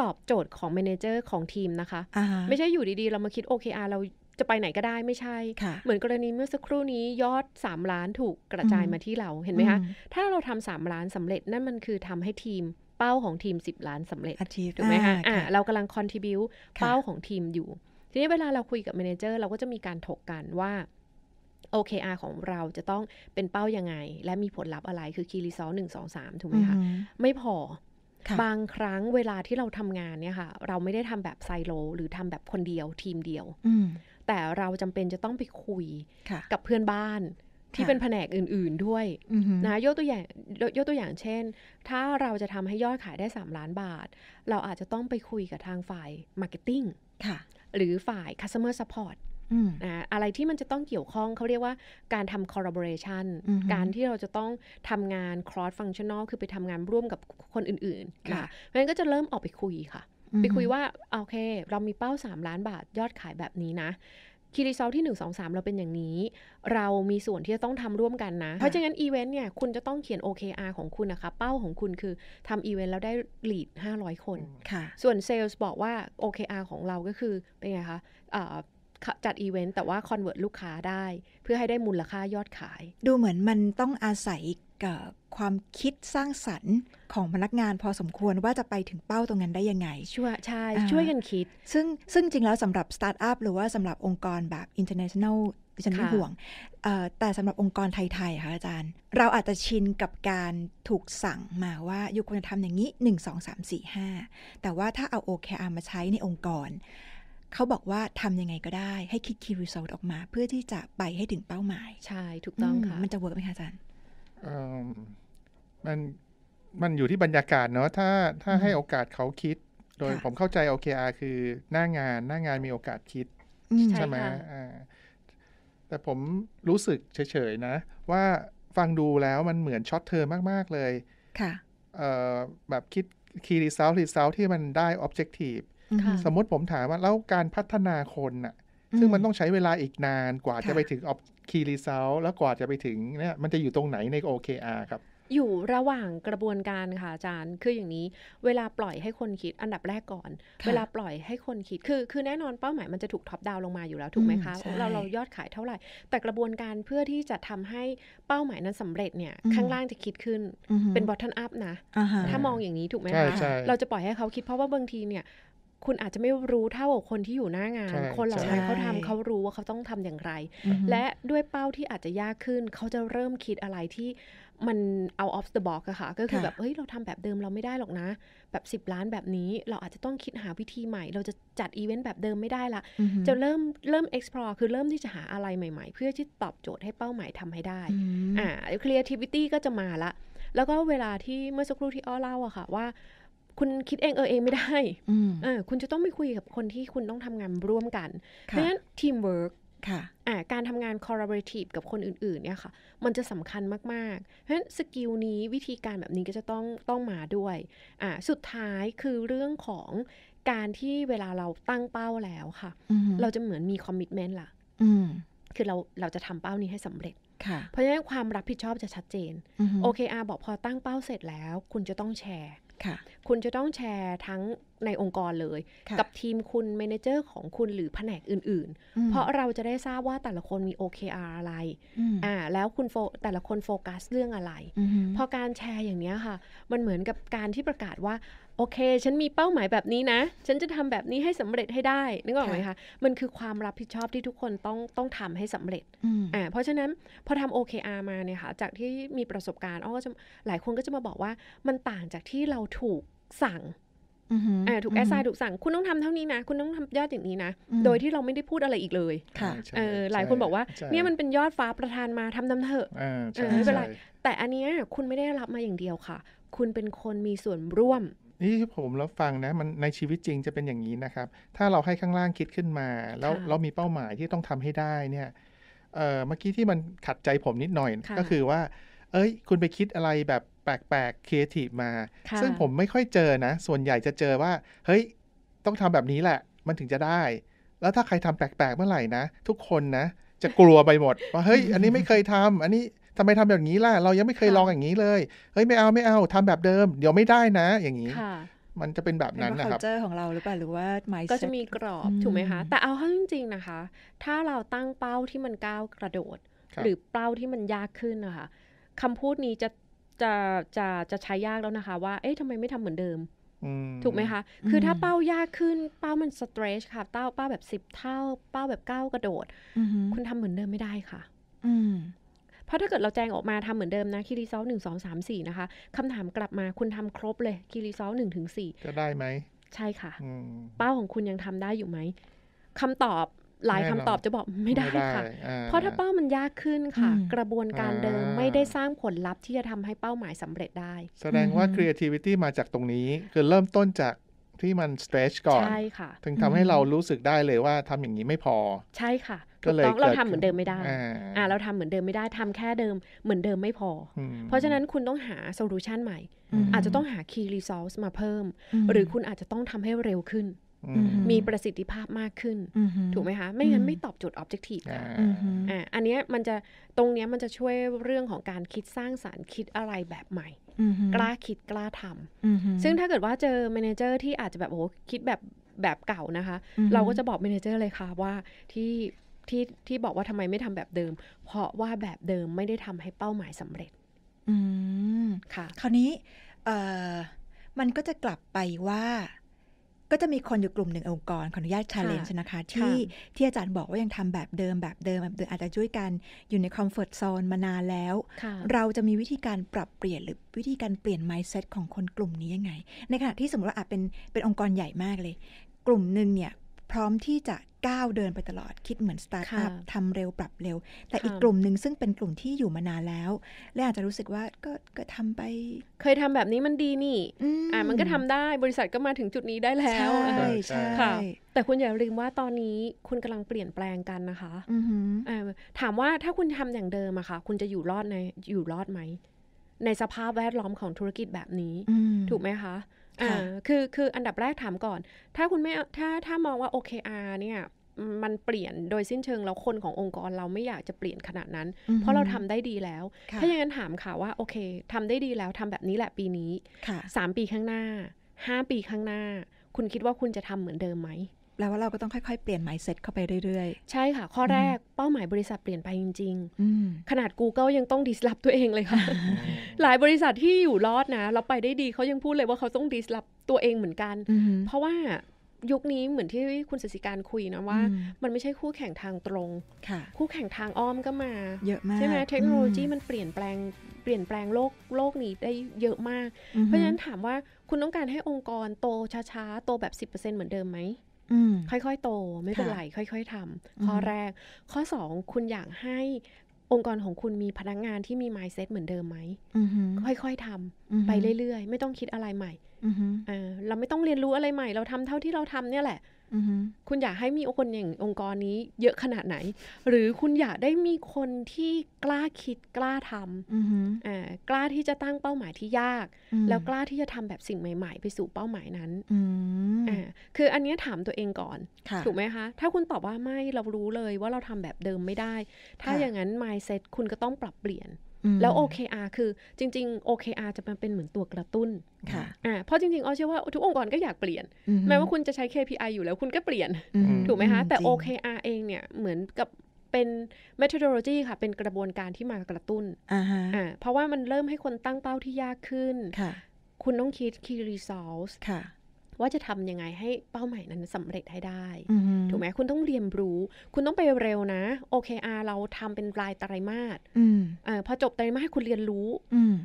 Speaker 3: ตอบโจทย์ของเมนเจอร์ของทีมนะคะ ไม่ใช่อยู่ดีๆเรามาคิด OKR เราจะไปไหนก็ได้ไม่ใช่ เหมือนกรณีเมื่อสักครู่นี้ ยอด 3 ล้านถูกกระจายมาที่เราเห็นไหมคะ ถ้าเราทำสามล้านสำเร็จ นั่นมันคือทำให้ทีม เป้าของทีม 10 ล้านสำเร็จถูกไหมคะะเรากำลังคอนทิบิวเป้าของทีมอยู่ ทีนี้เวลาเราคุยกับแมเนเจอร์เราก็จะมีการถกกันว่า OKR ของเราจะต้องเป็นเป้ายังไง และมีผลลัพธ์อะไร คือคีรีซอลหนึ่งสองสามถูกไหมคะไม่พอ บางครั้งเวลาที่เราทำงานเนี่ยค่ะเราไม่ได้ทำแบบไซโลหรือทำแบบคนเดียว ทีมเดียวแต่เราจำเป็นจะต้องไปคุยกับเพื่อนบ้านที่เป็นแผนกอื่นๆด้วยนะยกตัวอย่างยกตัวอย่างเช่น ถ้าเราจะทำให้ยอดขายได้ 3 ล้านบาท เราอาจจะต้องไปคุยกับทางฝ่ายมาร์เก็ตติ้งหรือฝ่าย Customer Support นะอะไรที่มันจะต้องเกี่ยวข้องเขาเรียกว่าการทำ collaboration การที่เราจะต้องทำงาน cross functional คือไปทำงานร่วมกับคนอื่นๆค่ะเพราะฉะนั้นก็จะเริ่มออกไปคุยค่ะไปคุยว่า โอเค เรามีเป้า 3 ล้านบาทยอดขายแบบนี้นะคีรีซอลที่1 2 3 เราเป็นอย่างนี้ เรามีส่วนที่จะต้องทำร่วมกันนะ เพราะฉะนั้นอีเวนต์เนี่ย คุณจะต้องเขียน OKR ของคุณนะคะ เป้าของคุณคือทำอีเวนต์แล้วได้ลีด500 คนค่ะ ส่วนเซลส์บอกว่า OKR ของเราก็คือเป็นไงคะจัดอีเวนต์แต่ว่าคอนเวิร์ตลูกค้าได้ เพื่อให้ได้มูล
Speaker 2: ค่ายอดขาย ดูเหมือนมันต้องอาศัยกับความคิดสร้างสรรค์ของพนักงานพอสมควรว่าจะไปถึงเป้าตรงนั้นได้ยังไง ช่วยใช่ช่วยกันคิด ซึ่งซึ่งจริงแล้วสำหรับสตาร์ทอัพ หรือว่าสำหรับองค์กรแบบ international ดิฉันไม่ห่วง แต่สำหรับองค์กรไทย ๆ ค่ะอาจารย์ เราอาจจะชินกับการถูกสั่งมาว่าอยู่ควรจะทำอย่างนี้ 1 2 3 4 5 แต่ว่าถ้าเอา OKR มาใช้ในองค์กรเขาบอกว่าทำยังไงก็ได้ ให้คิดคีย์รีซอลออกมาเพื่อที่จะไปให้ถึงเป้าหมาย ใช่ถูกต้องค่ะมันจะเวิร์กไหมคะอาจารย์
Speaker 1: มันมันอยู่ที่บรรยากาศเนาะถ้าถ้าให้โอกาสเขาคิด โดยผมเข้าใจ OKR คือ หน้างาน หน้างานมีโอกาสคิด ใช่ไหมแต่ผมรู้สึกเฉยๆนะ ว่าฟังดูแล้วมันเหมือนช็อตเทอมมากๆเลย ค่ะแบบคิดคีรีเซลรีเซลที่มันได้ออบเจกตีฟสมมติผมถามว่า แล้วการพัฒนาคนอะซึ่งมันต้องใช้เวลาอีกนานกว่าจะไปถึงออฟคีรีเซลแล้วกว่าจะไปถึงเนี่ยมันจะอยู่ตรงไหนใน OKR ครับ
Speaker 3: อยู่ระหว่างกระบวนการค่ะอาจารย์ คืออย่างนี้เวลาปล่อยให้คนคิดอันดับแรกก่อน เวลาปล่อยให้คนคิดคือคือแน่นอนเป้าหมายมันจะถูกท็อปดาวลงมาอยู่แล้ว ถูกไหมคะ เรา เรายอดขายเท่าไหร่ แต่กระบวนการเพื่อที่จะทำให้เป้าหมายนั้นสำเร็จเนี่ยข้างล่างจะคิดขึ้นเป็นบอททันอัพนะถ้ามองอย่างนี้ถูกไหมคะเราจะปล่อยให้เขาคิดเพราะว่าบางทีเนี่ยคุณอาจจะไม่รู้เท่ากับคนที่อยู่หน้างาน คนเหล่านั้นเขาทำเขารู้ว่าเขาต้องทำอย่างไร และด้วยเป้าที่อาจจะยากขึ้นเขาจะเริ่มคิดอะไรที่มันเอา off the box อะค่ะ ก็คือแบบเฮ้ยเราทำแบบเดิมเราไม่ได้หรอกนะ แบบ 10 ล้านแบบนี้เราอาจจะต้องคิดหาวิธีใหม่เราจะจัดอีเวนต์แบบเดิมไม่ได้ละจะเริ่มเริ่ม explore คือเริ่มที่จะหาอะไรใหม่ ๆ เพื่อที่ตอบโจทย์ให้เป้าหมายทำให้ได้อ่า creativity ก็จะมาละ แล้วก็เวลาที่เมื่อสักครู่ที่อ้อเล่าอะค่ะว่าคุณคิดเอง เออเอง ไม่ได้ คุณจะต้องไปคุยกับคนที่คุณต้องทำงานร่วมกัน เพระฉงนั้นทีมเวิร์กการทำงาน collaborative กับคนอื่นๆ เนี่ยค่ะ มันจะสำคัญมาก ๆ เพราะฉะนั้นสกิลนี้วิธีการแบบนี้ก็จะต้องต้องมาด้วย สุดท้ายคือเรื่องของการที่เวลาเราตั้งเป้าแล้วค่ะ เราจะเหมือนมีคอมมิชเมนต์ล่ะคือเราเราจะทำเป้านี้ให้สำเร็จ เพราะฉะนั้นความรับผิดชอบจะชัดเจน OKR บอกพอตั้งเป้าเสร็จแล้ว คุณจะต้องแชร์ค่ะคุณจะต้องแชร์ทั้งในองค์กรเลย กับทีมคุณเมนเจอร์ของคุณหรือแผนกอื่นๆ เพราะเราจะได้ทราบว่าแต่ละคนมี OKR อะไรอ่าแล้วคุณโฟแต่ละคนโฟกัส เรื่องอะไร พอการแชร์อย่างนี้ค่ะ มันเหมือนกับการที่ประกาศว่าโอเค ฉันมีเป้าหมายแบบนี้นะ ฉันจะทำแบบนี้ให้สำเร็จให้ได้ นึกออกไหมคะ มันคือความรับผิดชอบที่ทุกคนต้องต้องทำให้สำเร็จอ่าเพราะฉะนั้นพอทำ OKR มาเนี่ยค่ะ จากที่มีประสบการณ์อ้อก็จะหลายคนก็จะมาบอกว่ามันต่างจากที่เราถูกสั่ง
Speaker 4: อ่าถูกแอสไซน์ถู
Speaker 3: กสั่ง คุณต้องทำเท่านี้นะ คุณต้องทำยอดอย่างนี้นะ โดยที่เราไม่ได้พูดอะไรอีกเลยค่ะเออหลายคนบอกว่า เนี่ยมันเป็นยอดฟ้าประธานมาทำน้ำเถอะไม่เป็นไรแต่อันเนี้ยคุณไม่ได้รับมาอย่างเดียวค่ะ คุณเป็นคนมีส่วนร่วม
Speaker 1: นี่ที่ผมรับฟังนะ มันในชีวิตจริงจะเป็นอย่างนี้นะครับ ถ้าเราให้ข้างล่างคิดขึ้นมา แล้วเรามีเป้าหมายที่ต้องทำให้ได้เนี่ยเออเมื่อกี้ที่มันขัดใจผมนิดหน่อย ก็คือว่าเอ้ยคุณไปคิดอะไรแบบแปลกๆครีเอทีฟมา ซึ่งผมไม่ค่อยเจอนะ ส่วนใหญ่จะเจอว่า เฮ้ย ต้องทำแบบนี้แหละ มันถึงจะได้ แล้วถ้าใครทำแปลกๆเมื่อไหร่นะ ทุกคนนะ จะกลัวไปหมด ว่าเฮ้ยอันนี้ไม่เคยทำอันนี้ทำไมทำแบบนี้ล่ะเรายังไม่เคยลองอย่างนี้เลยเฮ้ยไม่เอาไม่เอาทำแบบเดิม เดี๋ยวไม่ได้นะ อย่างนี้มันจะเป็นแบบนั้นนะครับเ
Speaker 2: จอของเราหรือเปล่าหรือว่าหมก็จะมีกรอ
Speaker 3: บถูกไหมคะแต่เอาให้จริงๆนะคะ ถ้าเราตั้งเป้าที่มันก้าวกระโดด หรือเป้าที่มันยากขึ้นนะคะคำพูดนี้จะจะจะจะใช้ยากแล้วนะคะ ว่า เอ๊ะทำไมไม่ทำเหมือนเดิมถูกไหมคะคือถ้าเป้ายากขึ้นเป้ามันสเตรชค่ะเต้าเป้าแบบสิบเท่าเป้าแบบก้าวกระโดดคุณทำเหมือนเดิมไม่ได้ค่ะ อืเพราะถ้าเกิดเราแจ้งออกมาทำเหมือนเดิมนะคีรีซอลหนึ่งสองสามสี่นะคะคำถามกลับมาคุณทำครบเลยคีรีซอลหนึ่งถึงสี่จะได้ไหม ใช่ค่ะ เป้าของคุณยังทำได้อยู่ไหมคำตอบหลายคำตอบจะบอกไม่ได้ค่ะ เพราะถ้าเป้ามันยากขึ้นค่ะ กระบวนการเดิมไม่ได้สร้างผลลัพธ์ที่จะทำให้เป้าหมายสำเร็จได้ แสดงว่า
Speaker 1: creativity มาจากตรงนี้คือเริ่มต้นจากที่มัน stretch ก่อนใช่
Speaker 3: ค่ะ ถึงทำให้เรารู
Speaker 1: ้สึกได้เลยว่า ทำอย่างนี้ไม่พอ
Speaker 3: ใช่ค่ะถูกต้องเราทำเหมือนเดิมไม่ได้อ่าเราทำเหมือนเดิมไม่ได้ทำแค่เดิมเหมือนเดิมไม่พอ เพราะฉะนั้นคุณต้องหาโซลูชันใหม่อาจจะต้องหาคีย์รีซอสมาเพิ่ม หรือคุณอาจจะต้องทำให้เร็วขึ้น มีประสิทธิภาพมากขึ้นถูกไหมคะ ไม่งั้นไม่ตอบโจทย์ออบเจกตีฟ่ะอ่าอันนี้มันจะตรงนี้มันจะช่วยเรื่องของการคิดสร้างสารรค์คิดอะไรแบบใหม่ กล้าคิดกล้าทำซึ่งถ้าเกิดว่าเจอแมเนเจอร์ที่อาจจะแบบโอ้คิดแบบแบบเก่านะคะ เราก็จะบอกแมเนเจอร์เลยค่ะว่าที่ที่ที่บอกว่าทำไมไม่ทำแบบเดิม เพราะว่าแบบเดิมไม่ได้ทำให้เป้าหมายสำเร็จ
Speaker 2: อืมค่ะคราวนี้มันก็จะกลับไปว่า ก็จะมีคนอยู่กลุ่มหนึ่งองค์กรขออนุญาตชาเลนจ์นะคะที่ที่อาจารย์บอกว่ายังทำแบบเดิม แบบเดิมแบบเดิม อาจจะช่วยกัน อยู่ในคอมฟอร์ทโซนมานานแล้ว เราจะมีวิธีการปรับเปลี่ยนหรือวิธีการเปลี่ยนไมซ์เซตของคนกลุ่มนี้ยังไง ในขณะที่สมมติว่าอาจเป็นเป็นองค์กรใหญ่มากเลย กลุ่มหนึ่งเนี่ยพร้อมที่จะก้าวเดินไปตลอดคิดเหมือนสตาร์ทอัพทำเร็วปรับเร็ว แต่อีกกลุ่มหนึ่งซึ่งเป็นกลุ่มที่อยู่มานานแล้ว และอาจจะรู้สึกว่าก็ก็ทำไป เคย
Speaker 3: ทำแบบนี้มันดีนี่อ่ามันก็ทำได้บริษัทก็มาถึงจุดนี้ได้แล้วใช่ใช่ค่ะ แต่คุณอย่าลืมว่าตอนนี้คุณกำลังเปลี่ยนแปลงกันนะคะอ่าถามว่าถ้าคุณทำอย่างเดิมอะค่ะ คุณจะอยู่รอดในอยู่รอดไหมในสภาพแวดล้อมของธุรกิจแบบนี้ถูกไหมคะอ่าคือคืออันดับแรกถามก่อน ถ้าคุณไม่ถ้าถ้ามองว่า OKR เนี่ยมันเปลี่ยนโดยสิ้นเชิงแล้วคนขององค์กรเราไม่อยากจะเปลี่ยนขนาดนั้น เพราะเราทำได้ดีแล้ว ถ้าอย่างนั้นถามค่ะว่าโอเค ทำได้ดีแล้วทำแบบนี้แหละปีนี้สามปีข้างหน้าห้าปีข้างหน้า คุณคิดว่าคุณจะทำเหมือนเดิมไหมแปลว่าเราก็ต้องค่อยๆ เปลี่ยน mindset เข้าไปเรื่อยๆ ใช่ค่ะ ข้อแรกเป้าหมายบริษัทเปลี่ยนไปจริง ๆ ขนาด Google ยังต้องดิสลอฟตัวเองเลยค่ะ หลายบริษัทที่อยู่รอดนะเราไปได้ดีเขายังพูดเลยว่าเขาต้องดิสลอฟตัวเองเหมือนกัน เพราะว่ายุคนี้เหมือนที่คุณสสิการคุยนะว่า มันไม่ใช่คู่แข่งทางตรงค่ะ คู่แข่งทางอ้อมก็มาเยอะมากใช่ไหมเทคโนโลยีมันเปลี่ยนแปลง เปลี่ยนแปลงโลกโลกนี้ได้เยอะมาก เพราะฉะนั้นถามว่าคุณต้องการให้องค์กรโตช้าๆ โตแบบ 10%เหมือนเดิมไหมค่อยๆ โตไม่เป็นไร ค่อยๆ ทำข้อแรกข้อสองคุณอยากให้องค์กรของคุณมีพนักงานที่มี mindset เหมือนเดิมไหมค่อยๆ ทำไปเรื่อยๆ ไม่ต้องคิดอะไรใหม่ เราไม่ต้องเรียนรู้อะไรใหม่เราทำเท่าที่เราทำเนี่ยแหละคุณอยากให้มีคนอย่างองค์กรนี้ เยอะขนาดไหน หรือคุณอยากได้มีคนที่กล้าคิดกล้าทำกล้าที่จะตั้งเป้าหมายที่ยาก แล้วกล้าที่จะทำแบบสิ่งใหม่ ๆ ไปสู่เป้าหมายนั้น คืออันนี้ถามตัวเองก่อน ถูกไหมคะถ้าคุณตอบว่าไม่เรารู้เลยว่าเราทำแบบเดิมไม่ได้ ถ้าอย่างนั้น mindset คุณก็ต้องปรับเปลี่ยนแล้ว OKR คือจริง ๆ OKR จะมาเป็นเหมือนตัวกระตุ้นค่ะเพราะจริงๆอ๋อเชื่อว่า ทุกองค์กรก็อยากเปลี่ยนแม้ว่าคุณจะใช้ KPI อยู่แล้วคุณก็เปลี่ยน ถูกไหมคะ แต่ OKR เองเนี่ย เหมือนกับเป็น methodology ค่ะ เป็นกระบวนการที่มากระตุ้น เพราะว่ามันเริ่มให้คนตั้งเป้าที่ยากขึ้น คุณต้องคิด key r e s u l t s ค่ะว่าจะทำยังไงให้เป้าหมายนั้นสำเร็จให้ได้ถูกไหมคุณต้องเรียนรู้ คุณต้องไปเร็วนะโอเคอาเราทำเป็นปลายไตรามาสอ่าพอจบไตรามาสคุณเรียนรู้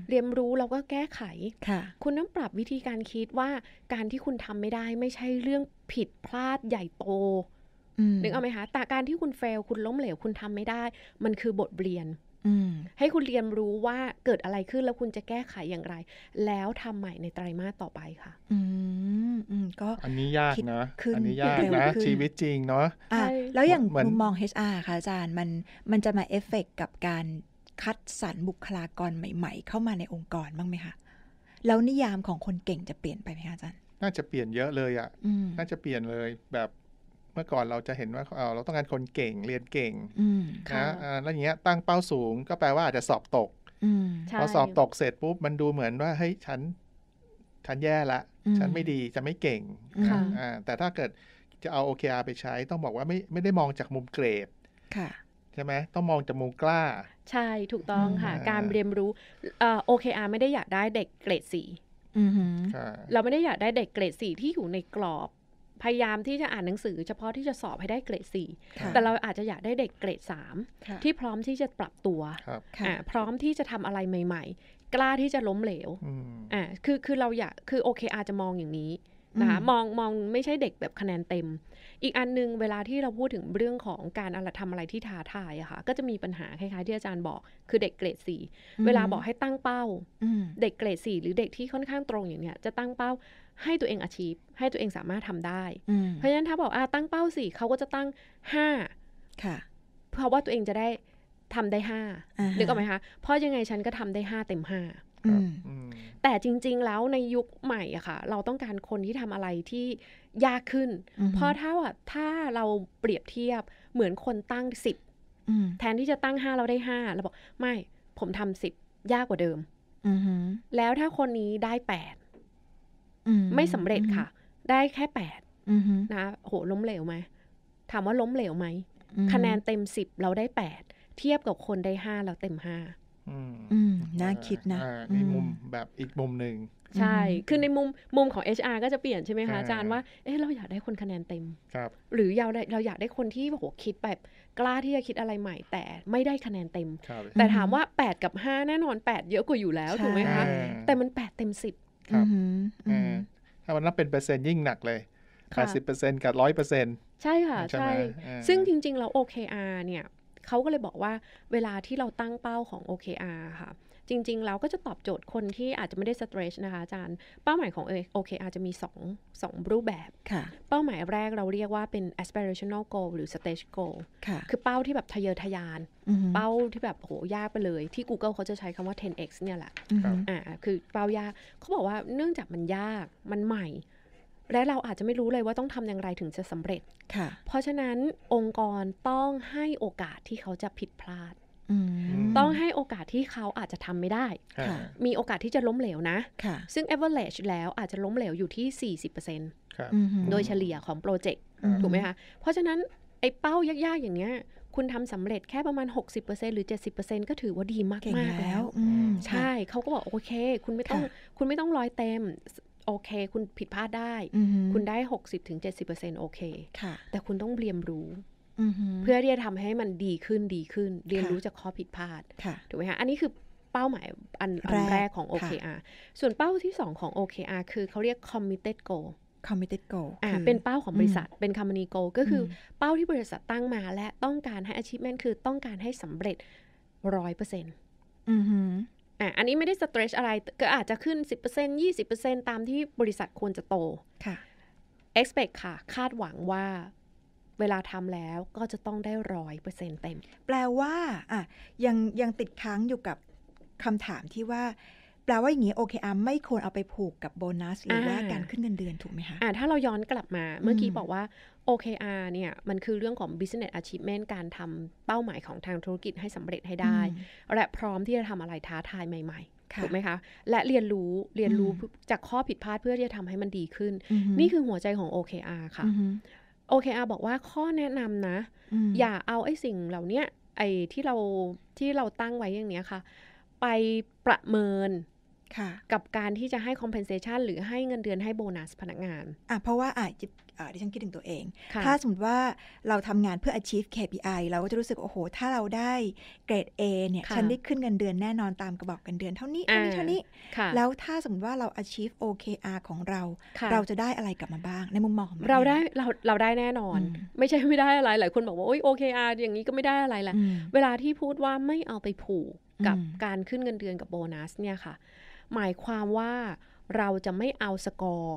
Speaker 3: เรียนรู้เราก็แก้ไขค่ะ คุณต้องปรับวิธีการคิดว่าการที่คุณทำไม่ได้ไม่ใช่เรื่องผิดพลาดใหญ่โตนึกเอาไหมคะแต่การที่คุณเฟลคุณล้มเหลว คุณทำไม่ได้ มันคือบทเรียนให้คุณเรียนรู้ว่าเกิดอะไรขึ้นแล้วคุณจะแก้ไขอย่างไร แล้วทำใหม่ในไต
Speaker 2: รมาสต่อไปค่ะ อืมก็อันนี้ยากนะ อันนี้ยากนะชีวิต
Speaker 1: จริงเนาะอะแล้วอย่างมุมมอง
Speaker 2: HR ค่ะอาจารย์มันมันจะมาเอฟเฟกกับการคัดสรรบุคลากรใหม่ๆ เข้ามาในองค์กรบ้างไหมคะ แล้วนิยามของคนเก่งจะเปลี่ยนไปไหมคะอาจ
Speaker 1: ารย์น่าจะเปลี่ยนเยอะเลยอะ่ะน่าจะเปลี่ยนเลยแบบเมื่อก่อนเราจะเห็นว่าเราต้องการคนเก่ง เรียนเก่งนะแล้วอย่างเงี้ยตั้งเป้าสูงก็แปลว่าอาจจะสอบตกพอสอบตก เสร็จปุ๊บ มันดูเหมือนว่าเฮ้ยฉันฉันแย่ละ ฉันไม่ดีจะไม่เก่งแต่ถ้าเกิดจะเอาโอเคอาไปใช้ ต้องบอกว่าไม่ไม่ได้มองจากมุมเกรดใช่ไหมต้องมองจากมุมกล้า
Speaker 3: ใช่ถูกต้องค่ะ การเรียนรู้โอเคอาไม่ได้อยากได้เด็กเกรดสี่เราไม่ได้อยากได้เด็กเกรดสี่ที่อยู่ในกรอบพยายามที่จะอ่านหนังสือเฉพาะที่จะสอบให้ได้เกรดสี่แต่เราอาจจะอยากได้เด็กเกรดสามที่พร้อมที่จะปรับตัวพร้อมที่จะทำอะไรใหม่ ๆ กล้าที่จะล้มเหลวอ่าคือคือเราอยากคือโอเคอาจจะมองอย่างนี้นะคะมองมองไม่ใช่เด็กแบบคะแนนเต็ม อีกอันนึงเวลาที่เราพูดถึงเรื่องของการอะไรทำอะไรที่ท้าทายอะค่ะก็จะมีปัญหาคล้าย ๆที่อาจารย์บอกคือเด็กเกรดสี่เวลาบอกให้ตั้งเป้าเด็กเกรดสี่หรือเด็กที่ค่อนข้างตรงอย่างเนี้ย จะตั้งเป้าให้ตัวเองอาชีพให้ตัวเองสามารถทำได้เพราะฉะนั้นถ้าบอกอ่าตั้งเป้าสิเขาก็จะตั้งห้าค่ะ เพราะว่าตัวเองจะได้ทำได้ห้าหรือกกไหมคะเพราะยังไงฉันก็ทำได้ห้าเต็มห้าแต่จริงๆแล้วในยุคใหม่อะค่ะ เราต้องการคนที่ทำอะไรที่ยากขึ้น เพราะถ้าถ้าเราเปรียบเทียบเหมือนคนตั้งสิบแทนที่จะตั้งห้าเราได้ห้าเราบอก ไม่ผมทำสิบยากกว่าเดิมแล้วถ้าคนนี้ได้แปด
Speaker 4: ไม่สำเร็จค่ะ
Speaker 3: ได้แค่แปดนะ โหล้มเหลวไหม ถามว่าล้มเหลวไหม คะแนนเต็มสิบเราได้แปดเทียบกับคนได้ห้าเราเต็มห้า
Speaker 1: น่าคิดนะ ในมุมแบบอีกมุมหนึ่ง ใช่
Speaker 3: คือในมุมมุมของ HR ก็จะเปลี่ยนใช่ไหมคะอาจารย์ว่า เอ๊ะเราอยากได้คนคะแนนเต็มครับ หรือเราเราอยากได้คนที่โหคิดแบบ กล้าที่จะคิดอะไรใหม่ แต่ไม่ได้คะแนนเต็มแต่ถามว่า8กับ5แน่นอน8เยอะกว่าอยู่แล้วถูกไหมคะแต่มัน8เต็ม10ครับ
Speaker 1: ถ้ามันนับเป็นเปอร์เซ็นต์ยิ่งหนักเลย 80%กับ 100%
Speaker 3: ใช่ค่ะ ใช่ ซึ่งจริงๆ แล้ว OKR เนี่ย เขาก็เลยบอกว่าเวลาที่เราตั้งเป้าของ OKR ค่ะจริง ๆ เราก็จะตอบโจทย์คนที่อาจจะไม่ได้สเตรชนะคะอาจารย์เป้าหมายของเอโอเคอาจจะมี 2 2 รูปแบบเป้าหมายแรกเราเรียกว่าเป็น aspirational goal หรือ stage goal คคือเป้าที่แบบทะเยอทะยาน เป้าที่แบบโหยากไปเลยที่ Google เขาจะใช้คำว่า 10x เนี่ยแหละอ่าคือเป้ายากเขาบอกว่าเนื่องจากมันยากมันใหม่ และเราอาจจะไม่รู้เลยว่าต้องทำอย่างไรถึงจะสำเร็จค่ะ เพราะฉะนั้นองค์กรต้องให้โอกาสที่เขาจะผิดพลาดต้องให้โอกาสที่เขาอาจจะทำไม่ได้ มีโอกาสที่จะล้มเหลวนะ ซึ่ง average แล้วอาจจะล้มเหลวอยู่ที่ 40%โดยเฉลี่ยของโปรเจกต์ถูกไหมคะ เพราะฉะนั้น ไอ้เป้ายากๆอย่างเนี้ย คุณทำสำเร็จแค่ประมาณ 60%หรือ 70%ก็ถือว่าดีมากมากแล้ว ใช่ เขาก็บอกโอเค คุณไม่ต้องคุณไม่ต้องรอยเต็ม โอเค คุณผิดพลาดได้คุณได้ 60-70%โอเค แต่คุณต้องเรียนรู้เพื่อที่จะทำให้มันดีขึ้นดีขึ้น เรียนรู้จากข้อผิดพลาดถูกไหมคะอันนี้คือเป้าหมายอันแรกแรกของ OKR ส่วนเป้าที่ 2 ของ OKR คือเขาเรียก committed goal committed goal อ่าเป็นเป้าของบริษัทเป็น company goal ก็คือเป้าที่บริษัทตั้งมาและต้องการให้ achievement คือต้องการให้สำเร็จร้อยเปอร์เซ็นต์อ่าอันนี้ไม่ได้ stretch อะไร ก็อาจจะขึ้น 10% 20%ตามที่บริษัทควรจะโตค่ะ expect ค่ะ คาดหวังว่า
Speaker 2: เวลาทำแล้วก็จะต้องได้ร้อยเปอร์เซ็นเต็ม แปลว่าอ่ะยังยังติดค้างอยู่กับคำถามที่ว่า แปลว่าอย่างนี้โออเคาร์ไม่ควรเอาไปผูกกับโบนัส หรือว่าการขึ้นเงินเดือนถูกไหมคะอ่า
Speaker 3: ถ้าเราย้อนกลับมาเมื่อกี้บอกว่า OKR เนี่ยมันคือเรื่องของ business achievement การทำเป้าหมายของทางธุรกิจให้สำเร็จให้ได้ และพร้อมที่จะทำอะไรท้าทายใหม่ๆ ถูกไหมคะและเรียนรู้เรียนรู้จากข้อผิดพลาดเพื่อที่จะทำให้มันดีขึ้น นี่คือหัวใจของ OKR ค่ะโอเคอาบอกว่าข้อแนะนำนะ อย่าเอาไอ้สิ่งเหล่านี้ไอ้ที่เราที่เราตั้งไว้อย่างเนี้ยค่ะ ไปประเมินกับการที่จะให้ compensation
Speaker 2: หรือให้เงินเดือนให้โบนัสพนักงานอ่ะเพราะว่า อ่ะจดิฉันคิดถึงตัวเอง ถ้าสมมติว่าเราทำงานเพื่อ achieve KPI เราก็จะรู้สึก โอ้โห ถ้าเราได้เกรด A เนี่ยฉันได้ขึ้นเงินเดือนแน่นอนตามกระบอกเงินเดือนเท่านี้เท่านี้เท่านี้ แล้วถ้าสมมติว่าเรา achieve OKR ของเรา เราจะได้อะไรกลับมาบ้างในมุมมองของเราได้
Speaker 3: เราเราได้แน่นอน ไม่ใช่ไม่ได้อะไรหลายคนบอกว่าโอ้ย OKR อย่างนี้ก็ไม่ได้อะไรแหละเวลาที่พูดว่าไม่เอาไปผูกกับการขึ้นเงินเดือนกับโบนัสเนี่ยค่ะหมายความว่าเราจะไม่เอาสกอร์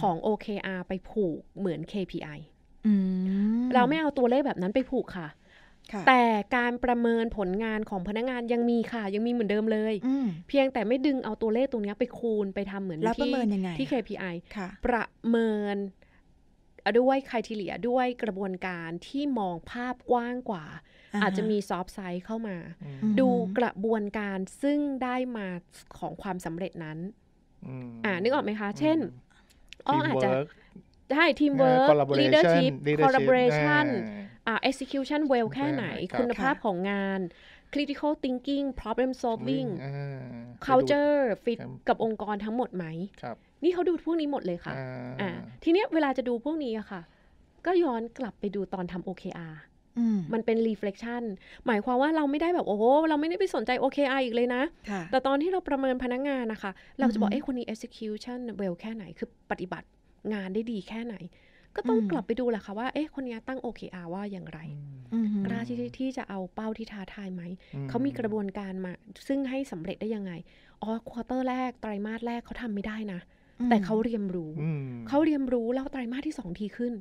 Speaker 3: ของ OKR ไปผูก เหมือน KPI เราไม่เอาตัวเลขแบบนั้นไปผูกค่ะแต่การประเมินผลงานของพนักงานยังมีค่ะ ยังมีเหมือนเดิมเลยเพียงแต่ไม่ดึงเอาตัวเลขตรงนี้ไปคูณไปทำเหมือนที่ประเมยังงไที่ KPI ประเมินด้วยคุณทีเลียด้วยกระบวนการที่มองภาพกว้างกว่าอาจจะมีซอฟต์ไซส์เข้ามา ดูกระบวนการซึ่งได้มาของความสำเร็จนั้น อ่านึกออกไหมคะ เช่นอ้ออาจจะใช่ทีมเวิร์กลีดเดอร์ชิพคอร์รัปเรชันอ่า e x e ิ u t i o n นเวลแค่ไหนคุณภาพของงาน critical thinking problem solving culture fit กับองค์กรทั้งหมดไหมนี่เขาดูพวกนี้หมดเลยค่ะอ่าทีเนี้ยเวลาจะดูพวกนี้อะค่ะ ก็ย้อนกลับไปดูตอนทำ OKR มันเป็น reflection หมายความว่าเราไม่ได้แบบโอ้โห เราไม่ได้ไปสนใจ OKR อีกเลยนะ แต่ตอนที่เราประเมินพนักงงานนะคะเราจะบอกเอ้คนนี้ execution well แค่ไหน คือปฏิบัติงานได้ดีแค่ไหน ก็ต้องกลับไปดูแหละค่ะ ว่าเอ๊ะคนนี้ตั้ง OKR ว่าอย่างไรกล้าที่ที่จะเอาเป้าที่ท้าทายไหม เขามีกระบวนการมา ซึ่งให้สำเร็จได้ยังไงอ๋อควอเตอร์แรกไตรมาสแรกเขาทำไม่ได้นะแต่เขาเรียนรู้เขาเรียนรู้แล้วไตรมาสที่สองทีขึ้น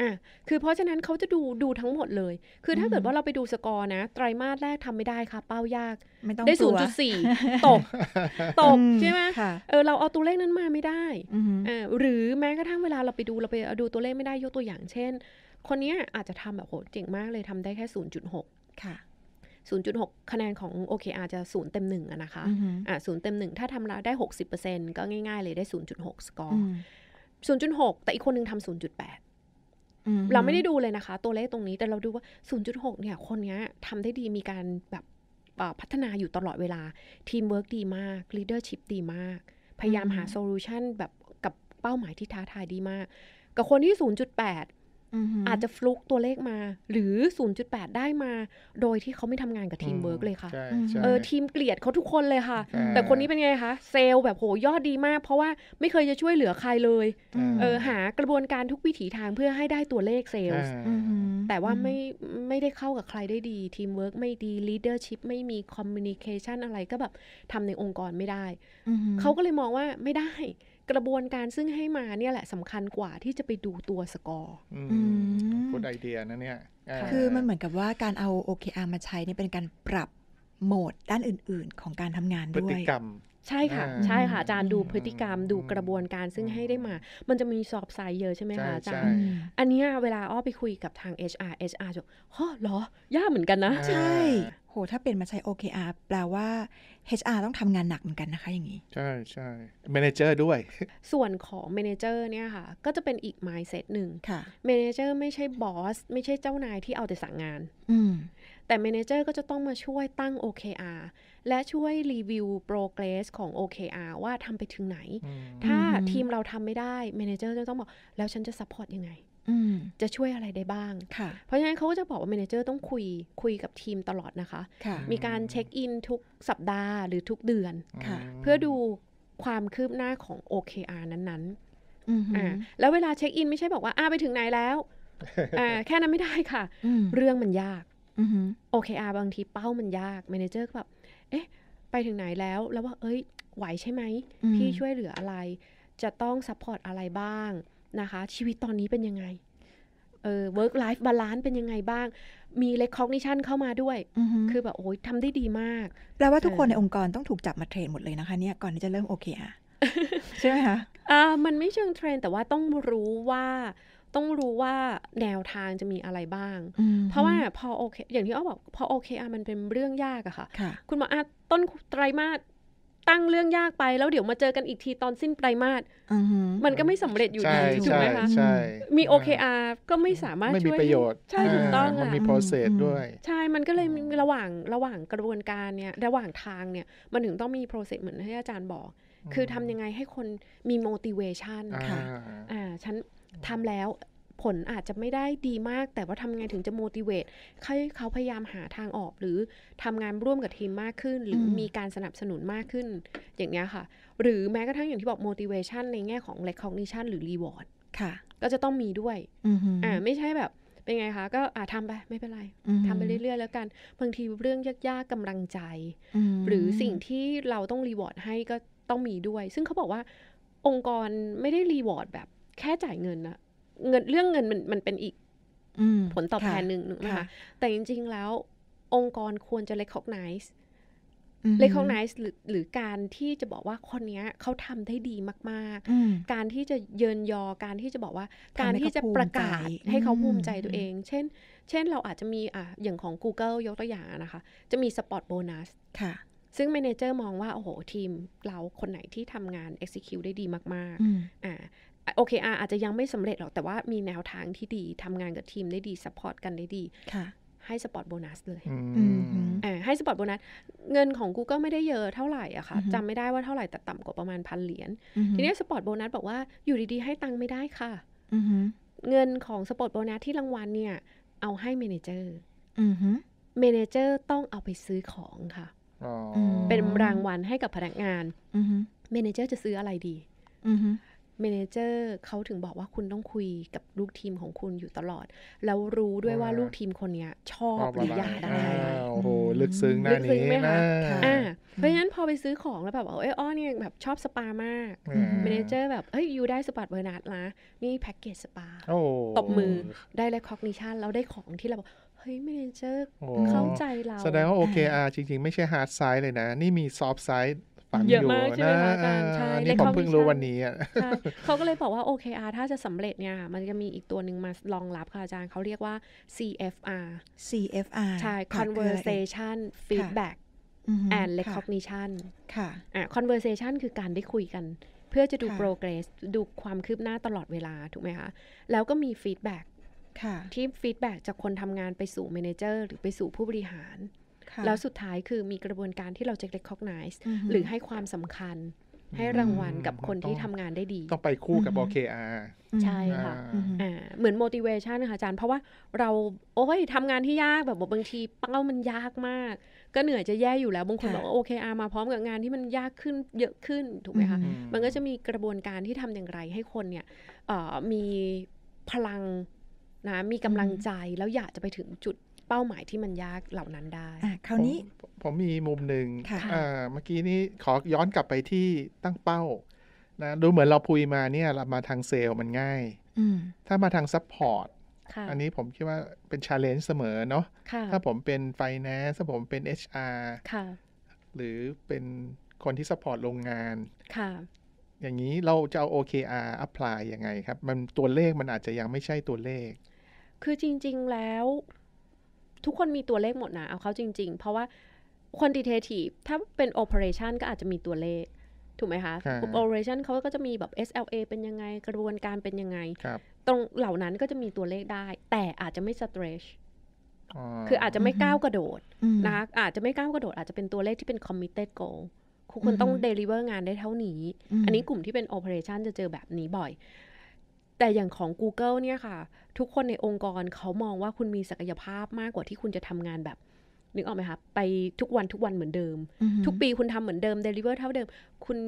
Speaker 3: อ่าคือเพราะฉะนั้นเขาจะดูดูทั้งหมดเลย คือถ้าเกิดว่าเราไปดูสกอร์นะ ไตรมาสแรกทำไม่ได้ค่ะ เป้า
Speaker 2: ยาก ได้ศูนย์จุดสี่ตกตก ใช่ไหมเ
Speaker 3: ออเราเอาตัวเลขนั้นมาไม่ได้อ่าหรือแม้กระทั่งเวลาเราไปดูเราไปดูตัวเลขไม่ได้ยกตัวอย่างเช่น คนนี้อาจจะทำแบบโหเจ๋งมากเลยทำได้แค่ศูนย์จุดหกค่ะ0.6 คะแนนของ OKR จะศูนย์เต็มหนึ่งนะคะ อ่าศูนย์เต็มหนึ่งถ้าทำได้ 60%ก็ง่ายๆ เลยได้ 0.6 สกอร์ 0.6 แต่อีกคนนึงทำ 0.8 เราไม่ได้ดูเลยนะคะ ตัวเลขตรงนี้ แต่เราดูว่า 0.6 เนี่ย คนนี้ทำได้ดี มีการแบบพัฒนาอยู่ตลอดเวลา ทีมเวิร์กดีมากลีดเดอร์ชิพดีมาก พยายามหาโซลูชันแบบกับเป้าหมายที่ท้าทายดีมาก กับคนที่ 0.8อาจจะฟลุกตัวเลขมาหรือ 0.8 ได้มาโดยที่เขาไม่ทำงานกับทีมเวิร์กเลยค่ะเออทีมเกลียดเขาทุกคนเลยค่ะ แต่คนนี้เป็นไงคะเซลแบบโหยอดดีมากเพราะว่าไม่เคยจะช่วยเหลือใครเลยเออหากระบวนการทุกวิถีทางเพื่อให้ได้ตัวเลขเซลแต่ว่าไม่ไม่ได้เข้ากับใครได้ดี ทีมเวิร์กไม่ดีลีดเดอร์ชิพไม่มีคอมมิวนิเคชันอะไรก็แบบทำในองค์กรไม่ได้เขาก็เลยมองว่าไม่ได้กระบวนการซึ่งให้มาเนี่ยแหละสำคัญกว่าที่จะไปดูตัวสกอร์พู
Speaker 1: ดไอเดียนะเนี่ยคือมั
Speaker 2: นเหมือนกับว่าการเอา OKR มาใช้นี่เป็นการปรับโหมดด้านอื่น ๆของการทำงานด้วย พฤติกร
Speaker 1: รมใช่ค่ะ ใช่ค่ะ อ
Speaker 2: าจารย์ดูพฤติกรรมดู
Speaker 3: กระบวนการซึ่งให้ได้มา มันจะมีสอบไซเยอะใช่ไหมคะอาจารย์อันนี้เวลาอ้อไปคุ
Speaker 2: ยกับทาง HR HR จะฮเหรอยากเหมือนกันนะ ใช่หถ้าเป็นมาใช้ OKR แปลว่า HR ต้องทำงานหนักเหมือนกันนะคะอย่างนี้
Speaker 1: ใช่ใช่เมนเจอร์ด้วย
Speaker 3: ส่วนของเมนเจอร์เนี่ยค่ะ ก็จะเป็นอีก mindset หนึ่งค่ะเมนเจอร์ไม่ใช่บอสไม่ใช่เจ้านายที่เอาแต่สั่งงาน อืแต่เมนเจอร์ก็จะต้องมาช่วยตั้ง OKR และช่วยรีวิวโปรเกรสของ OKR ว่าทำไปถึงไหน ถ้าทีมเราทำไม่ได้เมนเจอร์จะต้องบอก แล้วฉันจะซัพพอร์ตยังไงจะช่วยอะไรได้บ้าง เพราะฉะนั้นเขาก็จะบอกว่าเมนเจอร์ต้องคุยคุยกับทีมตลอดนะคะคะ มีการเช็คอิน ทุกสัปดาห์หรือทุกเดือนเพื่อดูความคืบหน้าของ OKR นั้นๆ แล้วเวลาเช็คอินไม่ใช่บอกว่าอาไปถึงไหนแล้ว แค่นั้นไม่ได้ค่ะ เรื่องมันยากอ OKR บางทีเป้ามันยากเมนเจอร์แบบ เอ๊ะ ไปถึงไหนแล้ว แล้วว่าเอ้ย ไหวใช่ไหมพี่ช่วยเหลืออะไรจะต้องซัพพอร์ตอะไรบ้างนะคะ ชีวิตตอนนี้เป็นยังไง เออ work life balance เป็นยังไงบ้าง มี recognition เข้ามาด้วยคือแบบ โอ้ยทำได้ดีมา
Speaker 2: กแปลว่าทุกคนในองค์กรต้องถูกจับมาเทรนหมดเลยนะคะเนี่ยก่อนที่จะเริ่ม o k ะ
Speaker 3: ใช่ไหมคะอ่ามันไม่เชิงเทรนแต่ว่าต้องรู้ว่าต้องรู้ว่าแนวทางจะมีอะไรบ้าง เพราะว่าพอโอเค อย่างที่อ้อบอกพอโอเคอะมันเป็นเรื่องยากอะค่ะ คุณหมออาต้นไตรมาสตั้งเรื่องยากไปแล้วเดี๋ยวมาเจอกันอีกทีตอนสิ้นไตรมาสมันก็ไม่สำเร็จอยู่ดีถูกไหมคะมี OKR ก็ไม่สามารถช่วยไม่มีประโยชน์ใช่ถูกต้องมันมี process ด้วย ใช่ มันก็เลยระหว่างระหว่างกระบวนการเนี่ย ระหว่างทางเนี่ย มันถึงต้องมี process เหมือนที่อาจารย์บอก คือทำยังไงให้คนมี motivation ค่ะ อ่าฉันทำแล้วผลอาจจะไม่ได้ดีมาก แต่ว่าทำไงถึงจะโมดิเวตให้เขาพยายามหาทางออก หรือทำงานร่วมกับทีมมากขึ้น หรือมีการสนับสนุนมากขึ้น อย่างเงี้ยค่ะ หรือแม้กระทั่งอย่างที่บอก motivation ในแง่ของ recognition หรือ reward ค่ะ ก็จะต้องมีด้วยอ่าไม่ใช่แบบเป็นไงคะก็อาทำไปไม่เป็นไรทำไปเรื่อยๆแล้วกัน บางทีเรื่องยากๆกำลังใจ หรือสิ่งที่เราต้องรีวอร์ดให้ก็ต้องมีด้วยซึ่งเขาบอกว่าองค์กรไม่ได้รีวอร์ดแบบแค่จ่ายเงินนะเงินเรื่องเงินมันมันเป็นอีกผลตอบแทนหนึ่งนะคะ แต่จริง ๆแล้วองค์กรควรจะ recognize recognize หรือ หรือการที่จะบอกว่าคนนี้เขาทำได้ดีมาก ๆ การที่จะเยินยอการที่จะบอกว่า การที่จะประกาศให้เขาภูมิใจตัวเอง เช่น เช่นเราอาจจะมีอ่ะ อย่างของ Google ยกตัวอย่างนะคะ จะมีสปอตโบนัสค่ะ ซึ่งเมนเจอร์มองว่า โอ้โห ทีม เราคนไหนที่ทำงาน execute ได้ดีมาก ๆอ่าโอเคอาอาจจะยังไม่สำเร็จหรอก แต่ว่ามีแนวทางที่ดีทำงานกับทีมได้ดีสปอร์ตกันได้ดี ค่ะ ให้สปอร์ตโบนัสเลยอให้สปอร์ตโบนัสเงินของกูก็ไม่ได้เยอะเท่าไหร่อะค่ะจำไม่ได้ว่าเท่าไหร่แต่ต่ำกว่าประมาณพันเหรียญทีนี้สปอร์ตโบนัสบอกว่าอยู่ดีๆ ให้ตังค์ไม่ได้ค่ะเงินของสปอร์ตโบนัสที่รางวัลเนี่ย เอาให้เมนเจอร์เมนเจอร์ต้องเอาไปซื้อของค่ะ
Speaker 4: เป็นรางว
Speaker 3: ัลให้กับพนักงานเมนเจอร์จะซื้ออะไรดีเมนเจอร์เขาถึงบอกว่าคุณต้องคุยกับลูกทีมของคุณอยู่ตลอด แล้วรู้ด้วยว่าลูกทีมคนเนี้ยชอบหรืออยากได้อะไ
Speaker 1: รโอ้โหลึกซึ้งนะนีก
Speaker 3: ะ่เพราะฉะนั้นพอไปซื้อของแล้วแบบเอ้ยอ้อเนี่ยแบบชอบสปามากเมนเจอร์แบบเอ้ยยูได้สปาเบอร์นัดนะนี่แพ็กเกจสปาตบมือได้เลยคอกนิชันแล้วได้ของที่เราบอกเฮ้ยเมนเจอร์เข้าใจเราแสดงว่า
Speaker 1: โอเคอาจริงๆ ไม่ใช่ฮาร์ดไซส์เลยนะ นี่มีซอฟต์ไซส์ฟังอยู่นะมาใช่ไหมคะอาจารย์ใช่นี่ผมเพิ่งรู้วันนี้อ่ะใช่
Speaker 3: เขาก็เลยบอกว่า OKR ถ้าจะสำเร็จเนี่ยมันจะมีอีกตัวหนึ่งมารองรับค่ะ อาจารย์เขาเรียกว่า CFR CFR ใช่ conversation feedback and recognition ค่ะ conversation คือการได้คุยกัน เพื่อจะดู progress ดูความคืบหน้าตลอดเวลาถูกไหมคะแล้วก็มี feedback ที่ฟีดแบ็จากคนทำงานไปสู่เมนเจอร์หรือไปสู่ผู้บริหารแล้วสุดท้ายคือมีกระบวนการที่เราจะ recognize หรือให้ความสำคัญให้รางวัลกับคนที่ทำงานได้ดี ต้
Speaker 1: องไปคู่กับ OKR ใช่ค่ะ
Speaker 3: เหมือน motivation นะคะอาจารย์ เพราะว่าเรา โอ้ยทำงานที่ยากแบบบางทีเป้ามันยากมาก ก็เหนื่อยจะแย่อยู่แล้วบางคนบอกว่า OKR มาพร้อมกับงานที่มันยากขึ้นเยอะขึ้น ถูกไหมคะมันก็จะมีกระบวนการที่ทำอย่างไร ให้คนเนี่ยมีพลังนะมีกำลังใจแล้วอยากจะไปถึงจุดเป้าหมายที่มันยากเหล่านั้นได้
Speaker 1: คราวนี้ผมมีมุมหนึ่งเมื่อกี้นี้ขอย้อนกลับไปที่ตั้งเป้านะดูเหมือนเราพูยมาเนี่ยเรามาทางเซลล์มันง่ายถ้ามาทางซัพพอร์ตอันนี้ผมคิดว่าเป็นชาเลนจ์เสมอเนาะถ้าผมเป็นไฟแนนซ์ถ้าผมเป็น HR ค่ะ หรือเป็นคนที่ซัพพอร์ตโรงงาน ค่ะ อย่างนี้เราจะเอา OKR พพลายยังไง ครับ มันตัวเลขมันอาจจะยังไม่ใช่ตัวเลข
Speaker 3: คือจริง ๆแล้วทุกคนมีตัวเลขหมดนะเอาเข้าจริงๆ เพราะว่าค u a n t i t a t i v e ถ้าเป็น operation ก็อาจจะมีตัวเลข ถูกไหมคะ operation เขาก็จะมีแบบ SLA เป็นยังไง กระบวนการเป็นยังไง ตรงเหล่านั้นก็จะมีตัวเลขได้ แต่อาจจะไม่ stretch คืออาจจะไม่ก้าวกระโดดนะอาจจะไม่ก้าวกระโดด อาจจะเป็นตัวเลขที่เป็น c o m m i t เ e ็ goal คุณต้อง deliver งานได้เท่านี้ อันนี้กลุ่มที่เป็น operation จะเจอแบบนี้บ่อยแต่อย่างของ Google เนี่ยค่ะ ทุกคนในองค์กรเขามองว่าคุณมีศักยภาพมากกว่าที่คุณจะทำงานแบบ นึกออกไหมคะไปทุกวันทุกวันเหมือนเดิม ทุกปีคุณทำเหมือนเดิมเดลิเวอร์เท่าเดิม คุณ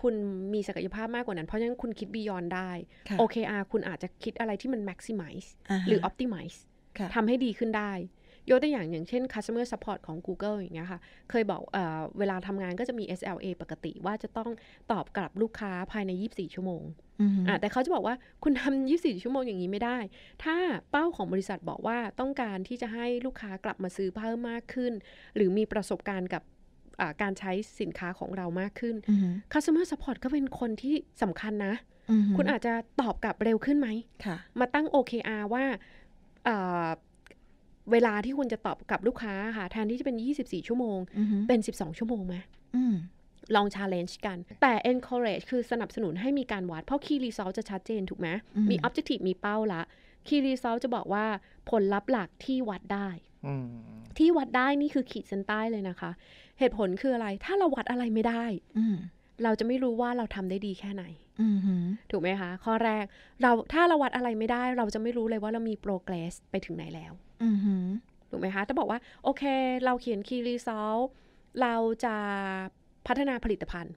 Speaker 3: คุณมีศักยภาพมากกว่านั้น เพราะฉะนั้นคุณคิดบียอนได้โอเคอาคุณอาจจะคิดอะไรที่มันแม็กซิมัลหรือออพติมัลทำให้ดีขึ้นได้ยกตัวอย่างอย่างเช่น customer support ของ Google อย่างเงี้ยค่ะ เคยบอกเอเวลาทำงานก็จะมี SLA ปกติ ว่าจะต้องตอบกลับลูกค้าภายใน 24 ชั่วโมงอ่าแต่เขาจะบอกว่าคุณทำ 24 ชั่วโมงอย่างนี้ไม่ได้ ถ้าเป้าของบริษัทบอกว่าต้องการที่จะให้ลูกค้ากลับมาซื้อเพิ่มมากขึ้น หรือมีประสบการณ์กับการใช้สินค้าของเรามากขึ้น customer support ก็เป็นคนที่สำคัญนะ คุณอาจจะตอบกลับเร็วขึ้นไหมมาตั้ง OKR ว่าเวลาที่คุณจะตอบกับลูกค้าค่ะ แทนที่จะเป็น 24 ชั่วโมง เป็น 12 ชั่วโมงไหมลองชาเลนจ์กัน แต่ encourage คือสนับสนุนให้มีการวัด เพราะ key result จะชัดเจนถูกไหม มี objective มีเป้าละ key result จะบอกว่าผลลัพธ์หลักที่วัดได้ที่วัดได้นี่คือขีดเส้นใต้เลยนะคะ เหตุผลคืออะไรถ้าเราวัดอะไรไม่ได้เราจะไม่รู้ว่าเราทำได้ดีแค่ไหนถูกไหมคะ ข้อแรกเราถ้าเราวัดอะไรไม่ได้ เราจะไม่รู้เลยว่าเรามีโปรเกรสไปถึงไหนแล้วถูกไหมคะจะบอกว่าโอเค เราเขียนคีรีซอลเราจะพัฒนาผลิตภัณฑ์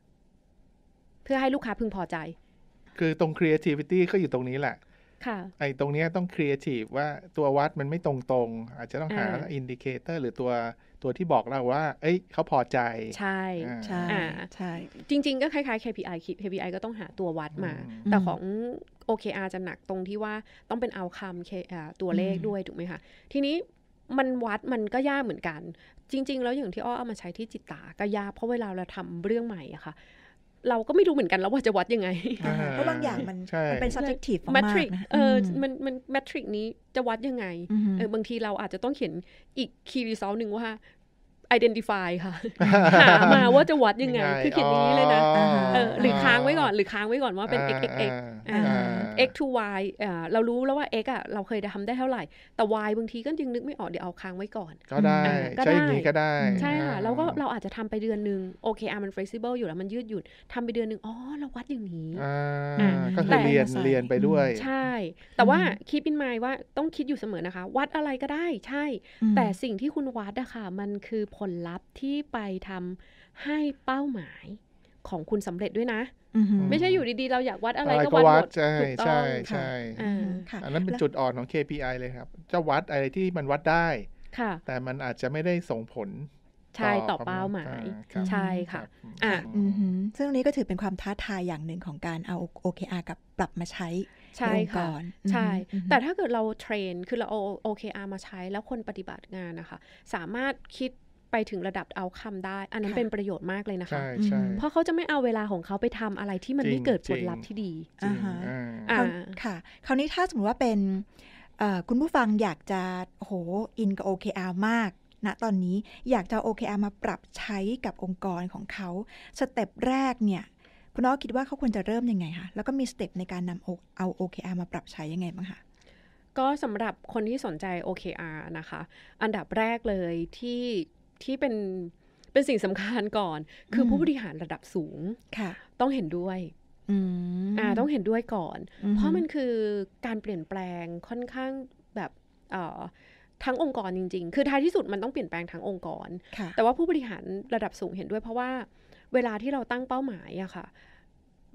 Speaker 3: เพื่อให้ลูกค้าพึงพอใจ
Speaker 1: คือตรง creativity ก็อยู่ตรงนี้แหละ ค่ะ ไอ้ตรงนี้ต้อง creative ว่าตัววัดมันไม่ตรงๆอาจจะต้องหาอินดิเคเตอร์หรือตัวตัวที่บอกเราว่า เอ้ยเขาพอใจ ใช่ ใช่
Speaker 3: ใช่ จริงๆ ก็คล้ายๆ KPI KPI ก็ต้องหาตัววัดมา แต่ของ OKR จะหนักตรงที่ว่าต้องเป็นเอาคำตัวเลขด้วย ถูกไหมคะ ทีนี้มันวัดมันก็ยากเหมือนกัน จริงๆ แล้วอย่างที่อ้อเอามาใช้ที่จิตตา ก็ยากเพราะเวลาเราทำเรื่องใหม่อะค่ะเราก็ไม่รู้เหมือนกันแล้วว่าจะวัดยังไง เพราะบางอย่างมันเป็น subjective มากเออมันมันแมทริกนี้จะวัดยังไงเออบางทีเราอาจจะต้องเขียนอีกคีย์รีซอลหนึ่งว่า identify ค่ะหามาว่าจะวัดยังไง คือเขียนอย่างนี้เลยนะ หรือค้างไว้ก่อน หรือค้างไว้ก่อนว่าเป็น x x x x to y เรารู้แล้วว่า x อ่ะเราเคยทำได้เท่าไหร่ แต่ y บางทีก็ยังนึกไม่ออก เดี๋ยวเอาค้างไว้ก่อน ก็ได้ ใช่อย่างนี้ก็ได้ ใช่ค่ะ แล้วก็เราอาจจะทำไปเดือนหนึ่งโอเคอ่ะมัน flexible อยู่แล้วมันยืดหยุ่นทำไปเดือนหนึ่งอ๋อเราวัดอย่า
Speaker 1: งนี้
Speaker 4: ก็คือเรียนเรียนไปด้วย ใช
Speaker 3: ่ แต่ว่าคิดเป็นไมว่าต้องคิดอยู่เสมอนะคะ วัดอะไรก็ได้ใช่ แต่สิ่งที่คุณวัดอะค่ะมันคือผผลลัพธ์ที่ไปทำให้เป้าหมายของคุณสำเร็จด้วยนะไม่ใช่อยู่ดีๆเราอยากวัดอะไรก็วัดใช่ใช่ใช่อันนั้นเป็นจุด
Speaker 1: อ่อนของ KPI เลยครับ จะวัดอะไรที่มันวัดได้แต่มันอาจจะไม่ได้ส่งผลใช่ต่อเป้า
Speaker 2: หมายใช่ค่ะอ่ะซึ่งนี้ก็ถือเป็นความท้าทายอย่างหนึ่งของการเอา OKR กับปรับมาใช้ใช่ค่ะใช่
Speaker 3: แต่ถ้าเกิดเราเทรนคือเราเอา OKR มาใช้แล้วคนปฏิบัติงานนะคะ สามารถคิดไปถึงระดับเอาคำได้ อันนั้นเป็นประโยชน์มากเลยนะคะ เพราะเขาจะไม่เอาเวลาของเขาไปทำอะไรที่มันไม่เกิดผลลัพธ์ที่
Speaker 2: ดีอ่าค่ะคราวนี้ถ้าสมมติว่าเป็น คุณผู้ฟังอยากจะโหอินกับ OKR มากณนะตอนนี้ อยากจะ OKR มาปรับใช้กับองค์กรของเขาสเต็ปแรกเนี่ยคุณน้อคิดว่าเขาควรจะเริ่มยังไงคะ แล้วก็มีสเต็ปในการนำเอา OKR มาปรับใช้ยังไงบ้างคะ
Speaker 3: ก็สำหรับคนที่สนใจ OKR นะคะ อันดับแรกเลยที่ที่เป็นเป็นสิ่งสำคัญก่อน คือผู้บริหารระดับสูงค่ะ ต้องเห็นด้วยอ่าต้องเห็นด้วยก่อน เพราะมันคือการเปลี่ยนแปลงค่อนข้างแบบเอ่อทั้งองค์กรจริงๆ คือท้ายที่สุดมันต้องเปลี่ยนแปลงทั้งองค์กรแต่ว่าผู้บริหารระดับสูงเห็นด้วย เพราะว่า เวลาที่เราตั้งเป้าหมายอะค่ะ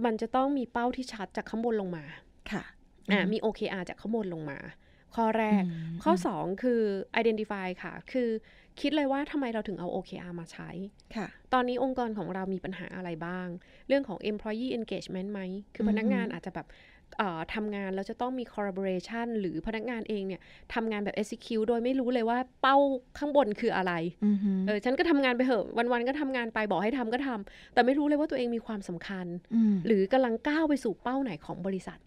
Speaker 3: มันจะต้องมีเป้าที่ชัดจากข้างบนลงมาค่ะอ่ามี OKR จากข้างบนลงมาข้อแรก ข้อ2คือ identify ค่ะ คือคิดเลยว่าทำไมเราถึงเอา OKR มาใช้ค่ะ ตอนนี้องค์กรของเรามีปัญหาอะไรบ้าง เรื่องของ employee engagement ไหม คือพนักงานอาจจะแบบ ทำงานแล้วจะต้องมี collaboration หรือพนักงานเองเนี่ย ทำงานแบบ execute โดยไม่รู้เลยว่าเป้าข้างบนคืออะไร เออ ฉันก็ทำงานไปเหอะ วันๆก็ทำงานไปบอกให้ทำก็ทำ แต่ไม่รู้เลยว่าตัวเองมีความสำคัญ หรือกำลังก้าวไปสู่เป้าไหนของบริษัท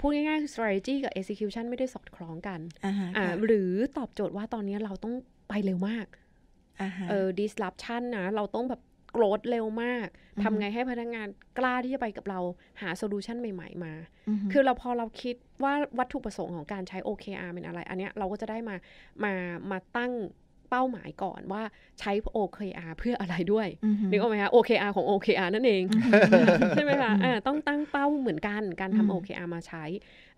Speaker 3: พูดง่ายๆคือ strategy กับ execution ไม่ได้สอดคล้องกัน หรือตอบโจทย์ว่าตอนนี้เราต้องไปเร็วมากเออ disruption นะ เราต้องแบบ โกรธเร็วมาก ทำไงให้พนักงานกล้าที่จะไปกับเราหาโซลูชันใหม่ๆมา คือเราพอเราคิดว่าวัตถุประสงค์ของการใช้ OKR เป็นอะไร อันเนี้ยเราก็จะได้มา มา มาตั้งเป้าหมายก่อนว่าใช้ OKR เพื่ออะไรด้วยนึกออกไหมคะ OKR ของ OKR นั่นเอง ใช่ไหมคะะต้องตั้งเป้าเหมือนกัน การทำ OKR มาใช้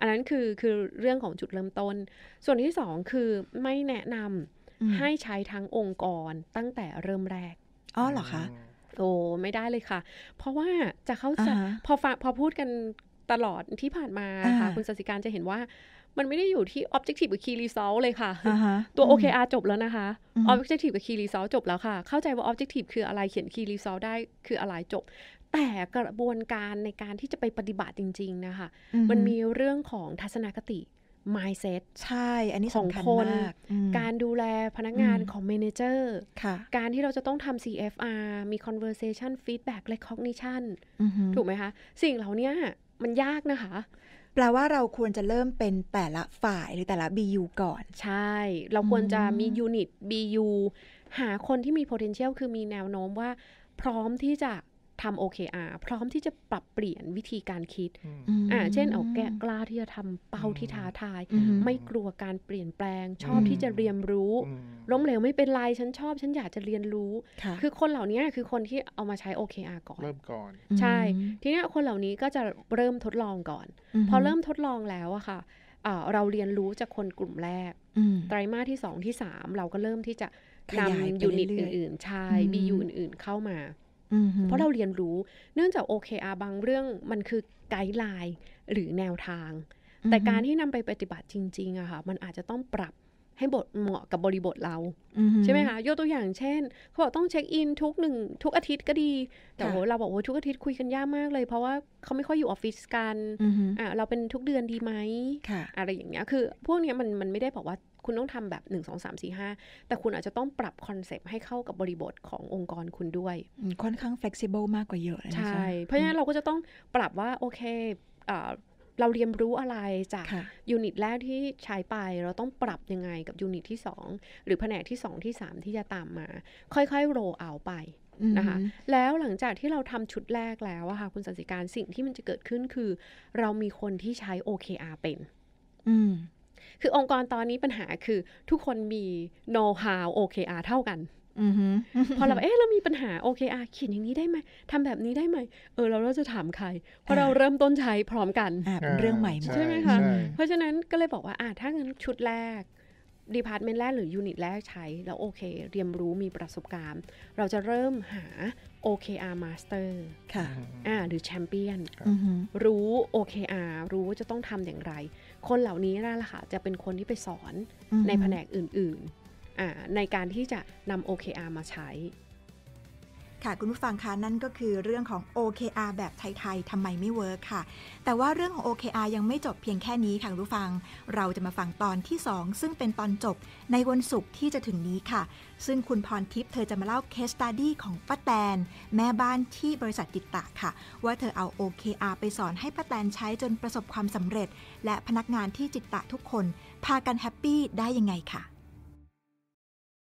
Speaker 3: อันนั้นคือคือเรื่องของจุดเริ่มต้น ส่วนที่สองคือไม่แนะนำให้ใช้ทั้งองค์กรตั้งแต่เริ่มแรกอ๋อเหรอคะโอ้ไม่ได้เลยค่ะ เพราะว่าจะเข้าใจพอฟังพอพูดกันตลอดที่ผ่านมาค่ะ คุณสสิการจะเห็นว่ามันไม่ได้อยู่ที่ objective กับ key result เลยค่ะ ตัว OKR จบแล้วนะคะ objective กับ key result จบแล้วค่ะ เข้าใจว่า objective คืออะไรเขียน key result ได้คืออะไรจบ แต่กระบวนการในการที่จะไปปฏิบัติจริงๆ นะคะมันมีเรื่องของทัศนคติ mindset ใช่ อันนี้สำคัญมาก การดูแลพนักงานของเมนเจอร์การที่เราจะต้องทำ CFR มี conversation feedback และ cognition ถูกไหมคะ สิ่งเหล่านี้มันยากนะคะ
Speaker 2: แปลว่าเราควรจะเริ่มเป็นแต่ละฝ่ายหรือแต่ละ BU ก่อ
Speaker 3: น ใช่ เราควรจะมี unit BU หาคนที่มี potential คือมีแนวโน้มว่า พร้อมที่จะทำ OKR พร้อมที่จะปรับเปลี่ยนวิธีการคิด อ่าเช่นเอาแกะกล้าที่จะทำเป้าที่ท้าทาย ไม่กลัวการเปลี่ยนแปลงชอบที่จะเรียนรู้ ล้มเหลวไม่เป็นไรฉันชอบ ฉันอยากจะเรียนรู้คือคนเหล่านี้คือคนที่เอามาใช้ OKR ก่
Speaker 4: อน เริ่มก่อน ใช่
Speaker 3: ทีนี้คนเหล่านี้ก็จะเริ่มทดลองก่อน พอเริ่มทดลองแล้วอะค่ะเราเรียนรู้จากคนกลุ่มแรกไตรมาสที่สองที่สามเราก็เริ่มที่จะนำยูนิตอื่นๆใช่ยูอื่น ๆเข้ามาเพราะเราเรียนรู้เนื่องจาก OKR บางเรื่องมันคือไกด์ไลน์หรือแนวทาง แต่การที่นำไปปฏิบัติจริงๆอะค่ะมันอาจจะต้องปรับให้บทเหมาะกับบริบทเรา ใช่ไหมคะยกตัวอย่างเช่น เขาบอกต้องเช็คอินทุกหนึ่งทุกอาทิตย์ก็ดี แต่โหเราบอกว่าทุกอาทิตย์คุยกันยากมากเลยเพราะว่าเขาไม่ค่อยอยู่ออฟฟิศกันอ่าเราเป็นทุกเดือนดีไหมอะไรอย่างเงี้ยคือพวกเนี้ยมันมันไม่ได้บอกว่าคุณต้องทำแบบ 1 2 3 4 5 แต่คุณอาจจะต้องปรับคอนเซปต์ให้เข้ากับบริบทขององค์กรคุณด้วย ค่อนข้าง f กซิเบิลมากกว่าเยอะใช่ เพราะฉะนั้นเราก็จะต้องปรับว่า โอเค เราเรียนรู้อะไรจากยูนิตแรกที่ใช้ไป เราต้องปรับยังไงกับยูนิตที่ 2 หรือแผนกที่ 2 ที่ 3 ที่จะตามมา ค่อย ๆ โรเอาไปนะคะแล้วหลังจากที่เราทำชุดแรกแล้วอะค่ะคุณสันสิการสิ่งที่มันจะเกิดขึ้นคือ เรามีคนที่ใช้ OKR เป็นคือองค์กรตอนนี้ปัญหาคือทุกคนมี know how OKR เท่ากันพอเราเอ๊ะ เรามีปัญหา OKR เขียนอย่างนี้ได้ไหมทำแบบนี้ได้ไหมเออ เราเราจะถามใครพอเราเริ่มต้นใช้พร้อมกันเป็นเรื่องใหม่ ใช่ไหมคะเพราะฉะนั้นก็เลยบอกว่าอ่ะถ้างั้นชุดแรกดีพาร์ตเมนต์แรกหรือยูนิตแรกใช้แล้วโอเคเรียนรู้มีประสบการณ์ เราจะเริ่มหา OKR Master ค่ะอ่าหรือแชมเปี้ยนรู้ OKR รู้ว่าจะต้องทำอย่างไรคนเหล่านี้นั่นแหละค่ะ จะเป็นคนที่ไปสอน
Speaker 2: ในแผนกอื่น ๆ ในการที่จะนำ OKR มาใช้ค่ะ คุณผู้ฟังคะนั่นก็คือเรื่องของ OKR แบบไทยๆทำไมไม่เวิร์คค่ะ แต่ว่าเรื่องของ OKR ยังไม่จบเพียงแค่นี้ค่ะ คุณผู้ฟัง เราจะมาฟังตอนที่ 2 ซึ่งเป็นตอนจบในวันศุกร์ที่จะถึงนี้ค่ะ ซึ่งคุณพรทิพย์เธอจะมาเล่าเคสตัดดี้ของป้าแตน แม่บ้านที่บริษัทติดตะค่ะ ว่าเธอเอา OKR ไปสอนให้ป้าแตนใช้จนประสบความสำเร็จ และพนักงานที่จิตตะทุกคน พากันแฮปปี้ได้ยังไงค่ะ